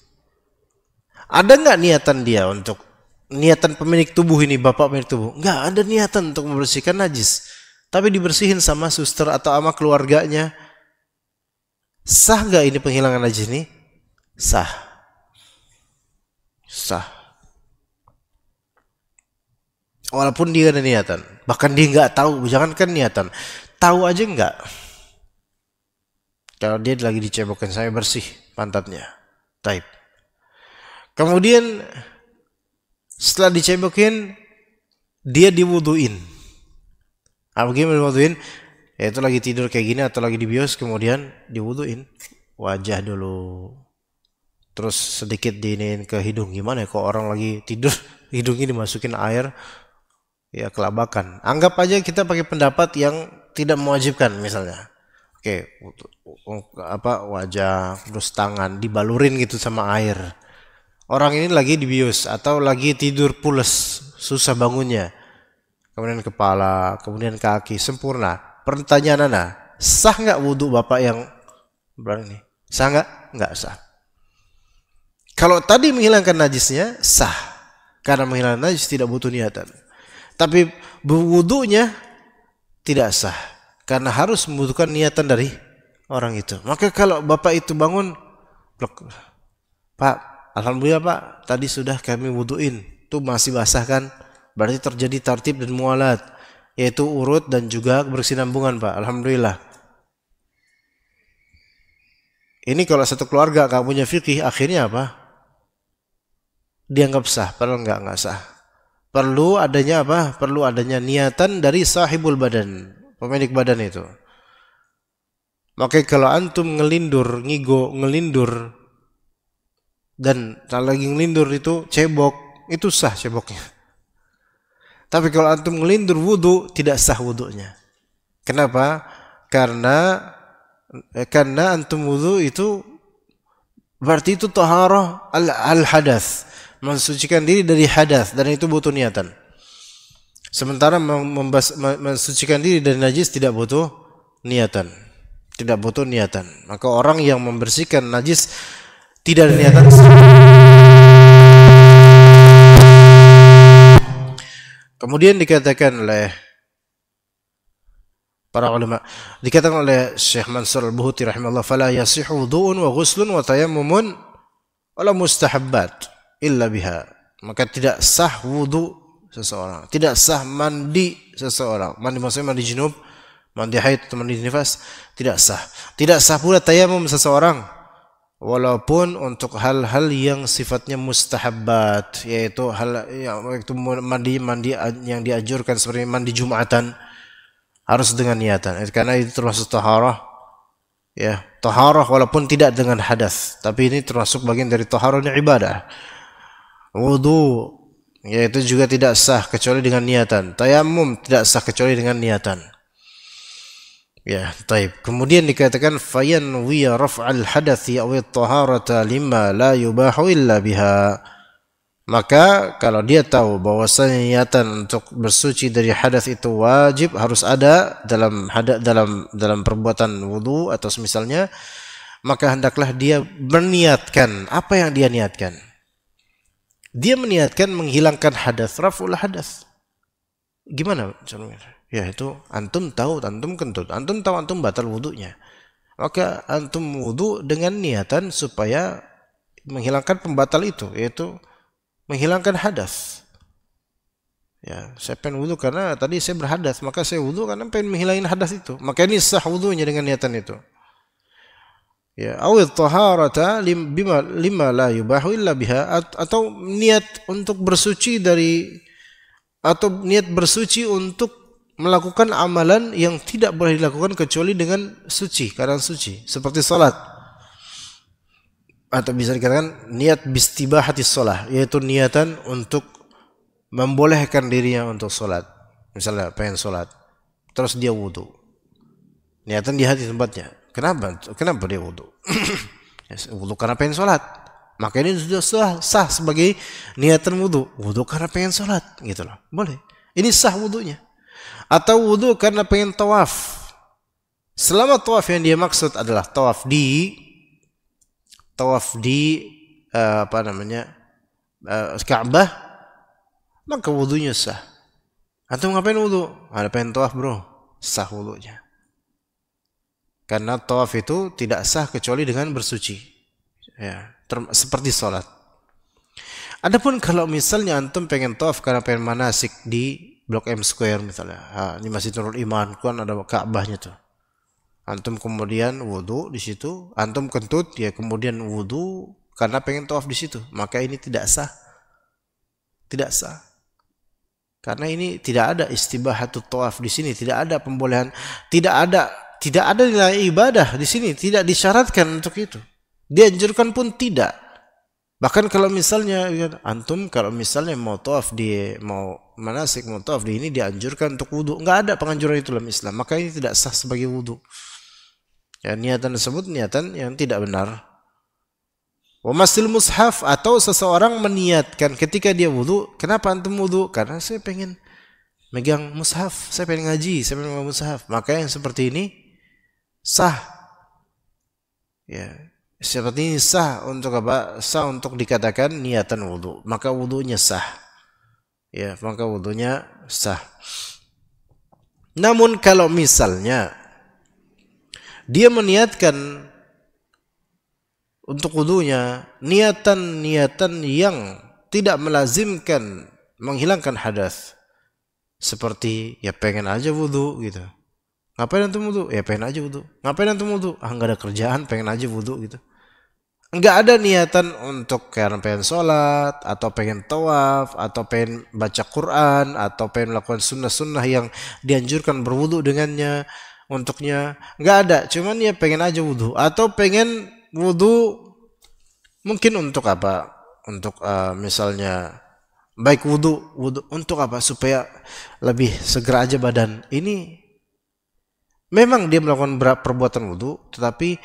ada nggak niatan dia untuk niatan pemilik tubuh ini bapak pemilik tubuh nggak ada niatan untuk membersihkan najis tapi dibersihin sama suster atau ama keluarganya sah nggak ini penghilangan najis ini sah sah walaupun dia ada niatan bahkan dia nggak tahu jangankan niatan tahu aja nggak kalau dia lagi dicebokin saya bersih pantatnya. type. Kemudian setelah dicebokin dia diwuduin. Apa gimana diwuduin? Ya itu lagi tidur kayak gini atau lagi di bios kemudian diwuduin wajah dulu. Terus sedikit diinin ke hidung gimana ya? Kok orang lagi tidur hidungnya dimasukin air ya kelabakan. Anggap aja kita pakai pendapat yang tidak mewajibkan misalnya. Oke, apa wajah terus tangan dibalurin gitu sama air orang ini lagi dibius atau lagi tidur pules susah bangunnya kemudian kepala kemudian kaki sempurna pertanyaan Nana, sah nggak wudhu bapak yang berani ini sah nggak nggak sah kalau tadi menghilangkan najisnya sah karena menghilangkan najis tidak butuh niatan tapi wudhunya tidak sah karena harus membutuhkan niatan dari orang itu. Maka kalau bapak itu bangun, Pak, alhamdulillah Pak, tadi sudah kami wuduin. Tuh masih basah kan? Berarti terjadi tertib dan mualat, yaitu urut dan juga bersinambungan Pak. Alhamdulillah. Ini kalau satu keluarga gak punya fikih, akhirnya apa? Dianggap sah, padahal nggak nggak sah. Perlu adanya apa? Perlu adanya niatan dari sahibul badan pemilik badan itu. Oke, kalau antum ngelindur, ngigo, ngelindur dan lagi ngelindur itu cebok, itu sah ceboknya. Tapi kalau antum ngelindur wudhu tidak sah wudhunya. Kenapa? Karena eh, karena antum wudhu itu berarti itu taharah al hadas mensucikan diri dari hadas dan itu butuh niatan. Sementara membas, mensucikan diri dari najis tidak butuh niatan. Tidak butuh niatan. Maka orang yang membersihkan najis tidak ada niatan. Kemudian dikatakan oleh para ulama dikatakan oleh Syekh Mansur Al-Buhuti rahimahullah fala yasihu wudu'un wa ghuslun wa tayammumun wala mustahabbat illa biha maka tidak sah wudu seseorang. Tidak sah mandi seseorang. Mandi maksudnya mandi jinub, mandi haid atau mandi nifas tidak sah. Tidak sah pula tayamum seseorang walaupun untuk hal-hal yang sifatnya mustahabat, yaitu hal yang waktu mandi mandi yang diajurkan seperti mandi Jumatan harus dengan niatan karena itu termasuk taharah ya taharah walaupun tidak dengan hadas tapi ini termasuk bagian dari taharahnya ibadah wudu ya itu juga tidak sah kecuali dengan niatan. Tayamum tidak sah kecuali dengan niatan. Ya, taib. Kemudian dikatakan fayan wiya raf'al hadathi aw taharata lima la yubahu illa biha. Maka kalau dia tahu bahwasanya niatan untuk bersuci dari hadas itu wajib harus ada dalam hadat dalam dalam perbuatan wudu atau semisalnya, maka hendaklah dia berniatkan apa yang dia niatkan. Dia meniatkan menghilangkan hadas, raful hadas. Gimana? Ya itu antum tahu, antum kentut, antum tahu antum batal wudhunya. Maka antum wudhu dengan niatan supaya menghilangkan pembatal itu, yaitu menghilangkan hadas. Ya, saya pengen wudhu karena tadi saya berhadas, maka saya wudhu karena pengen menghilangin hadas itu. Maka ini sah wudhunya dengan niatan itu ya awal taharata lim, lima la yubahu illa biha atau niat untuk bersuci dari atau niat bersuci untuk melakukan amalan yang tidak boleh dilakukan kecuali dengan suci, karena suci, seperti salat. Atau bisa dikatakan niat bistibah hati sholat, yaitu niatan untuk membolehkan dirinya untuk sholat. Misalnya pengen sholat, terus dia wudhu. Niatan di hati tempatnya, Kenapa? Kenapa dia wudhu? Ya, wudhu karena pengen sholat. Maka ini sudah sah, sah sebagai niatan wudhu. Wudhu karena pengen sholat. Gitu loh. Boleh. Ini sah wudhunya. Atau wudhu karena pengen tawaf. Selama tawaf yang dia maksud adalah tawaf di tawaf di uh, apa namanya uh, eh, Ka'bah maka wudhunya sah. Atau ngapain wudhu? Ada pengen tawaf bro, sah wudhunya. Karena tawaf itu tidak sah kecuali dengan bersuci. Ya, seperti sholat. Adapun kalau misalnya antum pengen tawaf karena pengen manasik di Blok M Square misalnya. Ha, ini masih turun iman kan ada Ka'bahnya tuh. Antum kemudian wudhu di situ, antum kentut ya kemudian wudhu karena pengen tawaf di situ. Maka ini tidak sah. Tidak sah. Karena ini tidak ada istibahatu tawaf di sini, tidak ada pembolehan, tidak ada tidak ada nilai ibadah di sini, tidak disyaratkan untuk itu. Dianjurkan pun tidak. Bahkan kalau misalnya antum kalau misalnya mau tawaf di mau manasik mau tawaf di ini dianjurkan untuk wudhu, nggak ada penganjuran itu dalam Islam. Maka ini tidak sah sebagai wudhu. Ya, niatan tersebut niatan yang tidak benar. Wamasil mushaf atau seseorang meniatkan ketika dia wudhu, kenapa antum wudhu? Karena saya pengen megang mushaf, saya pengen ngaji, saya pengen megang mushaf. Maka yang seperti ini sah. Ya, seperti ini sah untuk apa? Sah untuk dikatakan niatan wudhu. Maka wudhunya sah. Ya, maka wudhunya sah. Namun kalau misalnya dia meniatkan untuk wudhunya niatan-niatan yang tidak melazimkan menghilangkan hadas seperti ya pengen aja wudhu gitu Ngapain antum wudhu? Ya pengen aja wudhu. Ngapain antum wudhu? Ah nggak ada kerjaan, pengen aja wudhu gitu. Nggak ada niatan untuk kayak pengen sholat, atau pengen tawaf, atau pengen baca Quran, atau pengen melakukan sunnah-sunnah yang dianjurkan berwudhu dengannya, untuknya. Nggak ada, cuman ya pengen aja wudhu. Atau pengen wudhu mungkin untuk apa? Untuk uh, misalnya baik wudhu, wudhu untuk apa? Supaya lebih segera aja badan. Ini Memang dia melakukan perbuatan wudhu, tetapi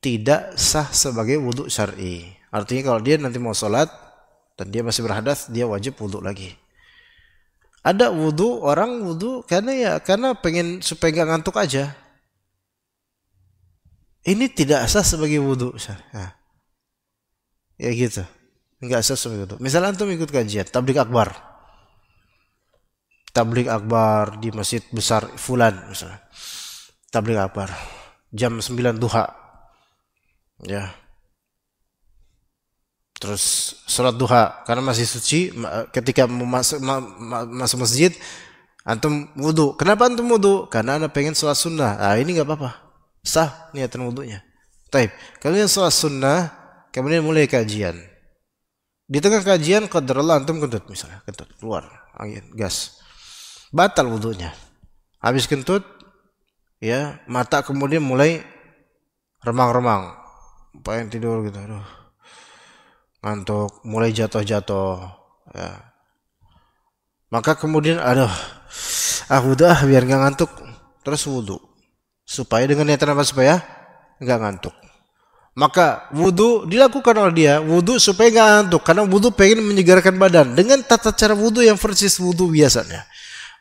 tidak sah sebagai wudhu syari. Artinya kalau dia nanti mau sholat dan dia masih berhadas, dia wajib wudhu lagi. Ada wudhu orang wudhu karena ya karena pengen supaya gak ngantuk aja. Ini tidak sah sebagai wudhu syari. Nah, ya gitu. nggak sah sebagai wudhu. Misalnya antum ikut kajian tablik akbar. Tablik akbar di masjid besar fulan misalnya tabligh akbar jam 9 duha ya terus sholat duha karena masih suci ketika masuk masuk masjid antum wudhu kenapa antum wudhu karena anda pengen sholat sunnah ah ini nggak apa-apa sah niatan wudhunya taib kalian sholat sunnah kemudian mulai kajian di tengah kajian qadarullah antum kentut misalnya kentut keluar angin gas batal wudhunya habis kentut ya mata kemudian mulai remang-remang pengen tidur gitu aduh ngantuk mulai jatuh-jatuh ya maka kemudian aduh ah udah biar nggak ngantuk terus wudhu supaya dengan niatan apa supaya nggak ngantuk maka wudhu dilakukan oleh dia wudhu supaya nggak ngantuk karena wudhu pengen menyegarkan badan dengan tata cara wudhu yang versi wudhu biasanya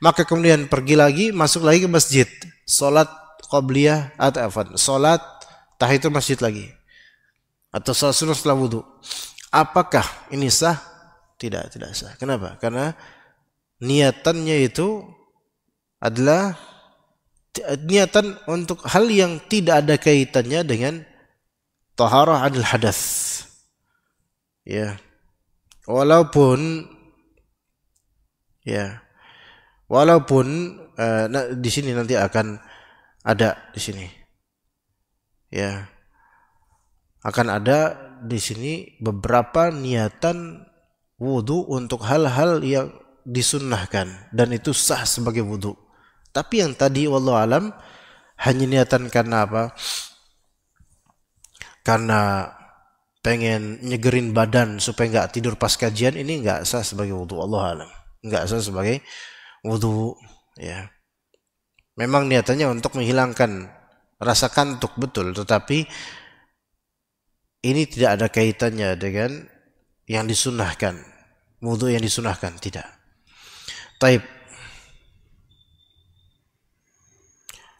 maka kemudian pergi lagi, masuk lagi ke masjid. Salat qabliyah atau afan. Salat tahiyatul masjid lagi. Atau salat sunnah setelah wudu. Apakah ini sah? Tidak, tidak sah. Kenapa? Karena niatannya itu adalah niatan untuk hal yang tidak ada kaitannya dengan taharah adil hadas. Ya. Walaupun ya Walaupun eh, nah, di sini nanti akan ada di sini. Ya. Akan ada di sini beberapa niatan wudhu untuk hal-hal yang disunnahkan dan itu sah sebagai wudhu. Tapi yang tadi wallahu alam hanya niatan karena apa? Karena pengen nyegerin badan supaya nggak tidur pas kajian ini nggak sah sebagai wudhu Allah alam nggak sah sebagai wudhu ya memang niatannya untuk menghilangkan rasa kantuk betul tetapi ini tidak ada kaitannya dengan yang disunahkan wudhu yang disunahkan tidak taib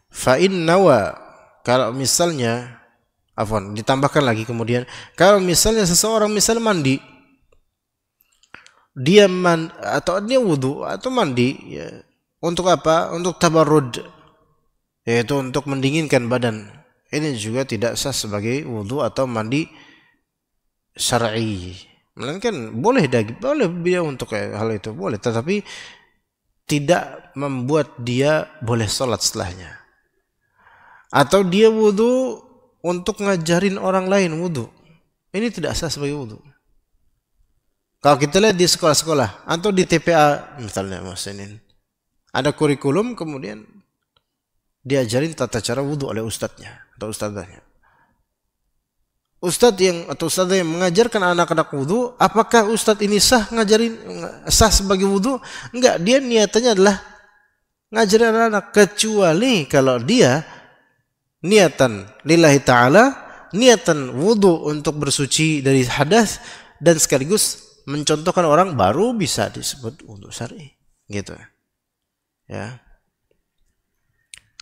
fa'in nawa kalau misalnya afwan ditambahkan lagi kemudian kalau misalnya seseorang misal mandi dia man atau dia wudhu atau mandi ya. untuk apa untuk tabarud yaitu untuk mendinginkan badan ini juga tidak sah sebagai wudhu atau mandi syar'i melainkan boleh daging boleh dia untuk hal itu boleh tetapi tidak membuat dia boleh sholat setelahnya atau dia wudhu untuk ngajarin orang lain wudhu ini tidak sah sebagai wudhu kalau kita lihat di sekolah-sekolah atau di TPA misalnya Mas Senin, ada kurikulum kemudian diajarin tata cara wudhu oleh ustadznya atau ustadzahnya. Ustadz yang atau ustadz yang mengajarkan anak-anak wudhu, apakah ustadz ini sah ngajarin sah sebagai wudhu? Enggak, dia niatannya adalah ngajarin anak-anak kecuali kalau dia niatan lillahi taala, niatan wudhu untuk bersuci dari hadas dan sekaligus mencontohkan orang baru bisa disebut untuk syar'i gitu ya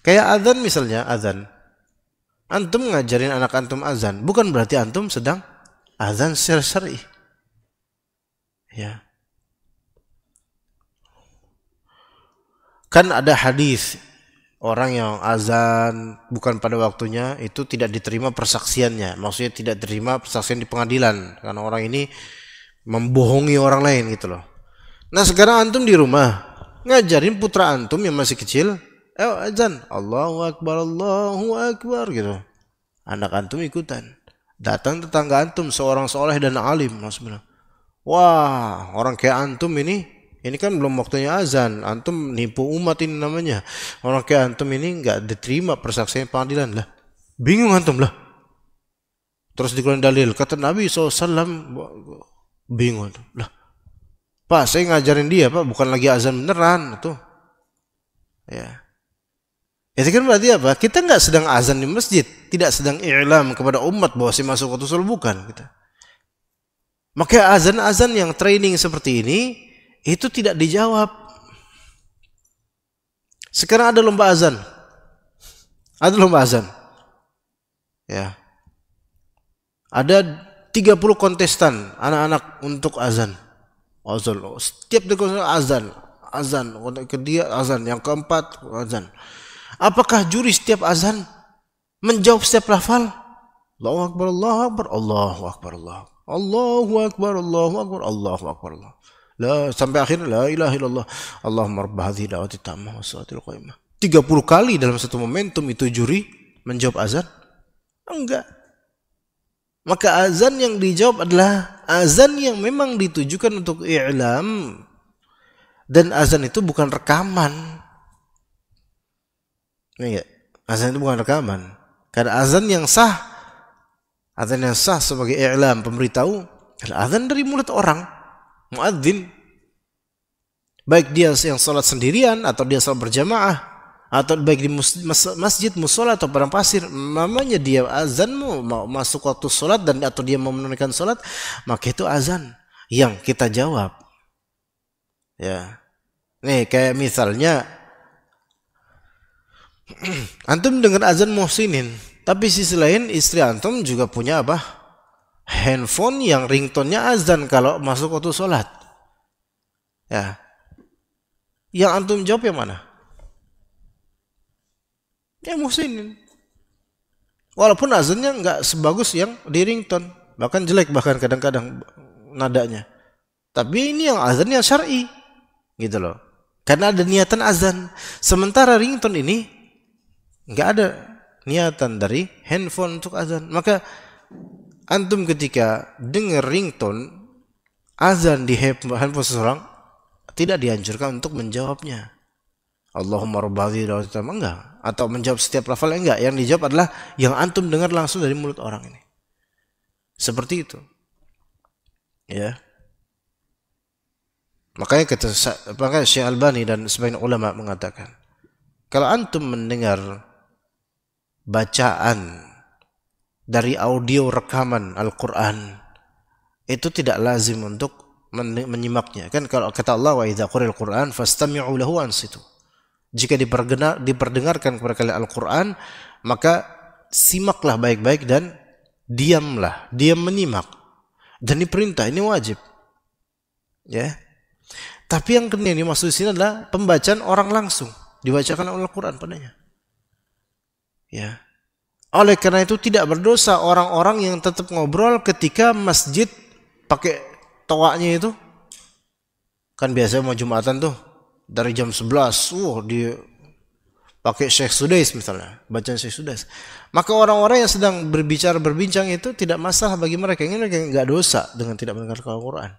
kayak azan misalnya azan antum ngajarin anak antum azan bukan berarti antum sedang azan secara syar'i ya kan ada hadis orang yang azan bukan pada waktunya itu tidak diterima persaksiannya maksudnya tidak terima persaksian di pengadilan karena orang ini membohongi orang lain gitu loh. Nah sekarang antum di rumah ngajarin putra antum yang masih kecil, eh azan, Allahu Akbar, Allahu Akbar gitu. Anak antum ikutan. Datang tetangga antum seorang soleh dan alim, maksudnya. wah orang kayak antum ini, ini kan belum waktunya azan, antum nipu umat ini namanya. Orang kayak antum ini nggak diterima persaksian pengadilan lah. Bingung antum lah. Terus dikeluarkan dalil. Kata Nabi SAW, Bingung. Lah, Pak, saya ngajarin dia, Pak, bukan lagi azan beneran tuh. Ya. Itu kan berarti apa? Kita nggak sedang azan di masjid, tidak sedang i'lam kepada umat bahwa si masuk waktu suruh bukan kita. Gitu. Maka azan-azan yang training seperti ini itu tidak dijawab. Sekarang ada lomba azan. Ada lomba azan. Ya. Ada 30 kontestan anak-anak untuk azan. Azan. Setiap kontestan azan, azan, kedua azan, yang keempat azan. Apakah juri setiap azan menjawab setiap lafal? Allahu akbar, Allahu akbar, Allahu akbar, Allah. Allahu akbar, Allahu akbar, Allahu akbar, Allah. La, sampai akhirnya la ilaha illallah. Allahumma rabb hadhihi da'wati tammah wa salatil qa'imah. 30 kali dalam satu momentum itu juri menjawab azan? Enggak. Maka azan yang dijawab adalah azan yang memang ditujukan untuk i'lam dan azan itu bukan rekaman. Ini iya Azan itu bukan rekaman. Karena azan yang sah azan yang sah sebagai i'lam pemberitahu adalah azan dari mulut orang muadzin baik dia yang salat sendirian atau dia salat berjamaah atau baik di masjid, musola atau padang pasir namanya dia azan mau masuk waktu solat dan atau dia mau menunaikan sholat maka itu azan yang kita jawab ya nih kayak misalnya antum dengar azan muhsinin tapi sisi lain istri antum juga punya apa handphone yang ringtonnya azan kalau masuk waktu solat ya yang antum jawab yang mana Ya muhsinin. Walaupun azannya nggak sebagus yang di ringtone, bahkan jelek bahkan kadang-kadang nadanya. Tapi ini yang azannya syar'i. Gitu loh. Karena ada niatan azan. Sementara ringtone ini nggak ada niatan dari handphone untuk azan. Maka antum ketika dengar ringtone azan di handphone seseorang tidak dianjurkan untuk menjawabnya. Allahumma rabbi enggak atau menjawab setiap lafal enggak yang dijawab adalah yang antum dengar langsung dari mulut orang ini seperti itu ya makanya kata makanya Syekh Albani dan sebagian ulama mengatakan kalau antum mendengar bacaan dari audio rekaman Al-Qur'an itu tidak lazim untuk menyimaknya kan kalau kata Allah wa idza quri'al Qur'an fastami'u lahu ansitu jika diperdengarkan kepada kalian Al-Quran, maka simaklah baik-baik dan diamlah, diam menyimak. Dan ini perintah, ini wajib. Ya. Tapi yang kena ini maksud sini adalah pembacaan orang langsung, dibacakan oleh Al-Quran padanya. Ya. Oleh karena itu tidak berdosa orang-orang yang tetap ngobrol ketika masjid pakai toaknya itu. Kan biasanya mau Jumatan tuh dari jam 11 wah di pakai Syekh Sudais misalnya bacaan Syekh Sudais maka orang-orang yang sedang berbicara berbincang itu tidak masalah bagi mereka ini mereka nggak dosa dengan tidak mendengar Al-Quran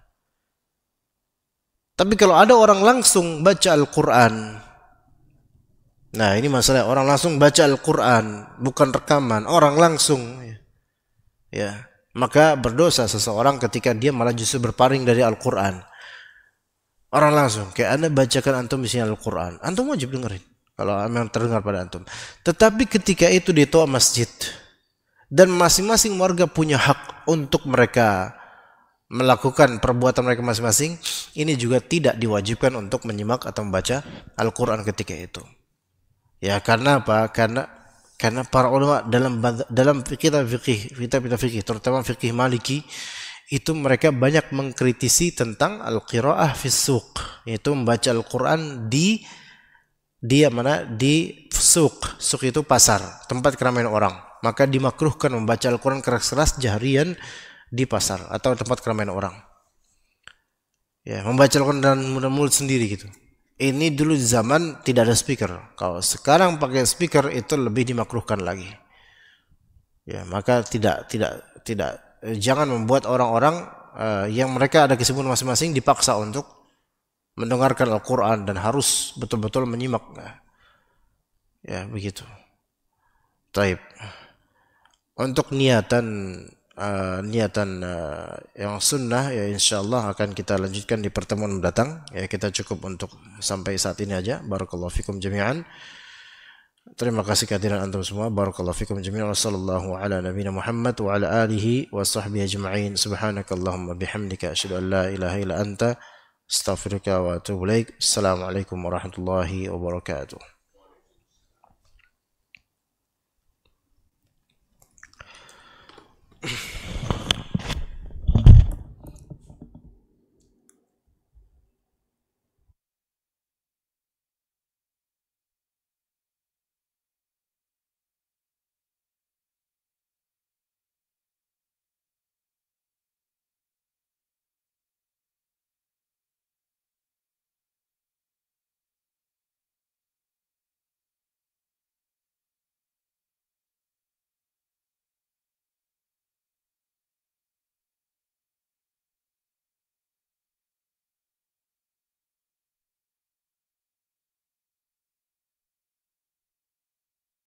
tapi kalau ada orang langsung baca Al-Quran nah ini masalah orang langsung baca Al-Quran bukan rekaman orang langsung ya, ya. maka berdosa seseorang ketika dia malah justru berpaling dari Al-Quran Orang langsung. Kayak Anda bacakan antum sini Al-Quran. Antum wajib dengerin. Kalau memang terdengar pada antum. Tetapi ketika itu di toa masjid. Dan masing-masing warga punya hak untuk mereka melakukan perbuatan mereka masing-masing. Ini juga tidak diwajibkan untuk menyimak atau membaca Al-Quran ketika itu. Ya karena apa? Karena karena para ulama dalam dalam kita fikih, kita fikih, terutama fikih Maliki, itu mereka banyak mengkritisi tentang al-qiraah fi suq, yaitu membaca Al-Qur'an di di mana di suq. Suq itu pasar, tempat keramaian orang. Maka dimakruhkan membaca Al-Qur'an keras-keras jahrian di pasar atau tempat keramaian orang. Ya, membaca Al-Qur'an dan mulut sendiri gitu. Ini dulu zaman tidak ada speaker. Kalau sekarang pakai speaker itu lebih dimakruhkan lagi. Ya, maka tidak tidak tidak Eh, jangan membuat orang-orang eh, yang mereka ada kesibukan masing-masing dipaksa untuk mendengarkan Al-Quran dan harus betul-betul menyimak. Ya, begitu. Taib. Untuk niatan eh, niatan yang sunnah ya insya Allah akan kita lanjutkan di pertemuan mendatang ya kita cukup untuk sampai saat ini aja barakallahu fikum jami'an Terima kasih kehadiran antum semua. Barakallahu fikum jami'an. Wassallallahu ala nabiyina Muhammad wa ala alihi wa sahbihi ajma'in. Subhanakallahumma bihamdika asyhadu an la ilaha illa anta astaghfiruka wa atubu ilaik. Assalamualaikum warahmatullahi wabarakatuh. Thank you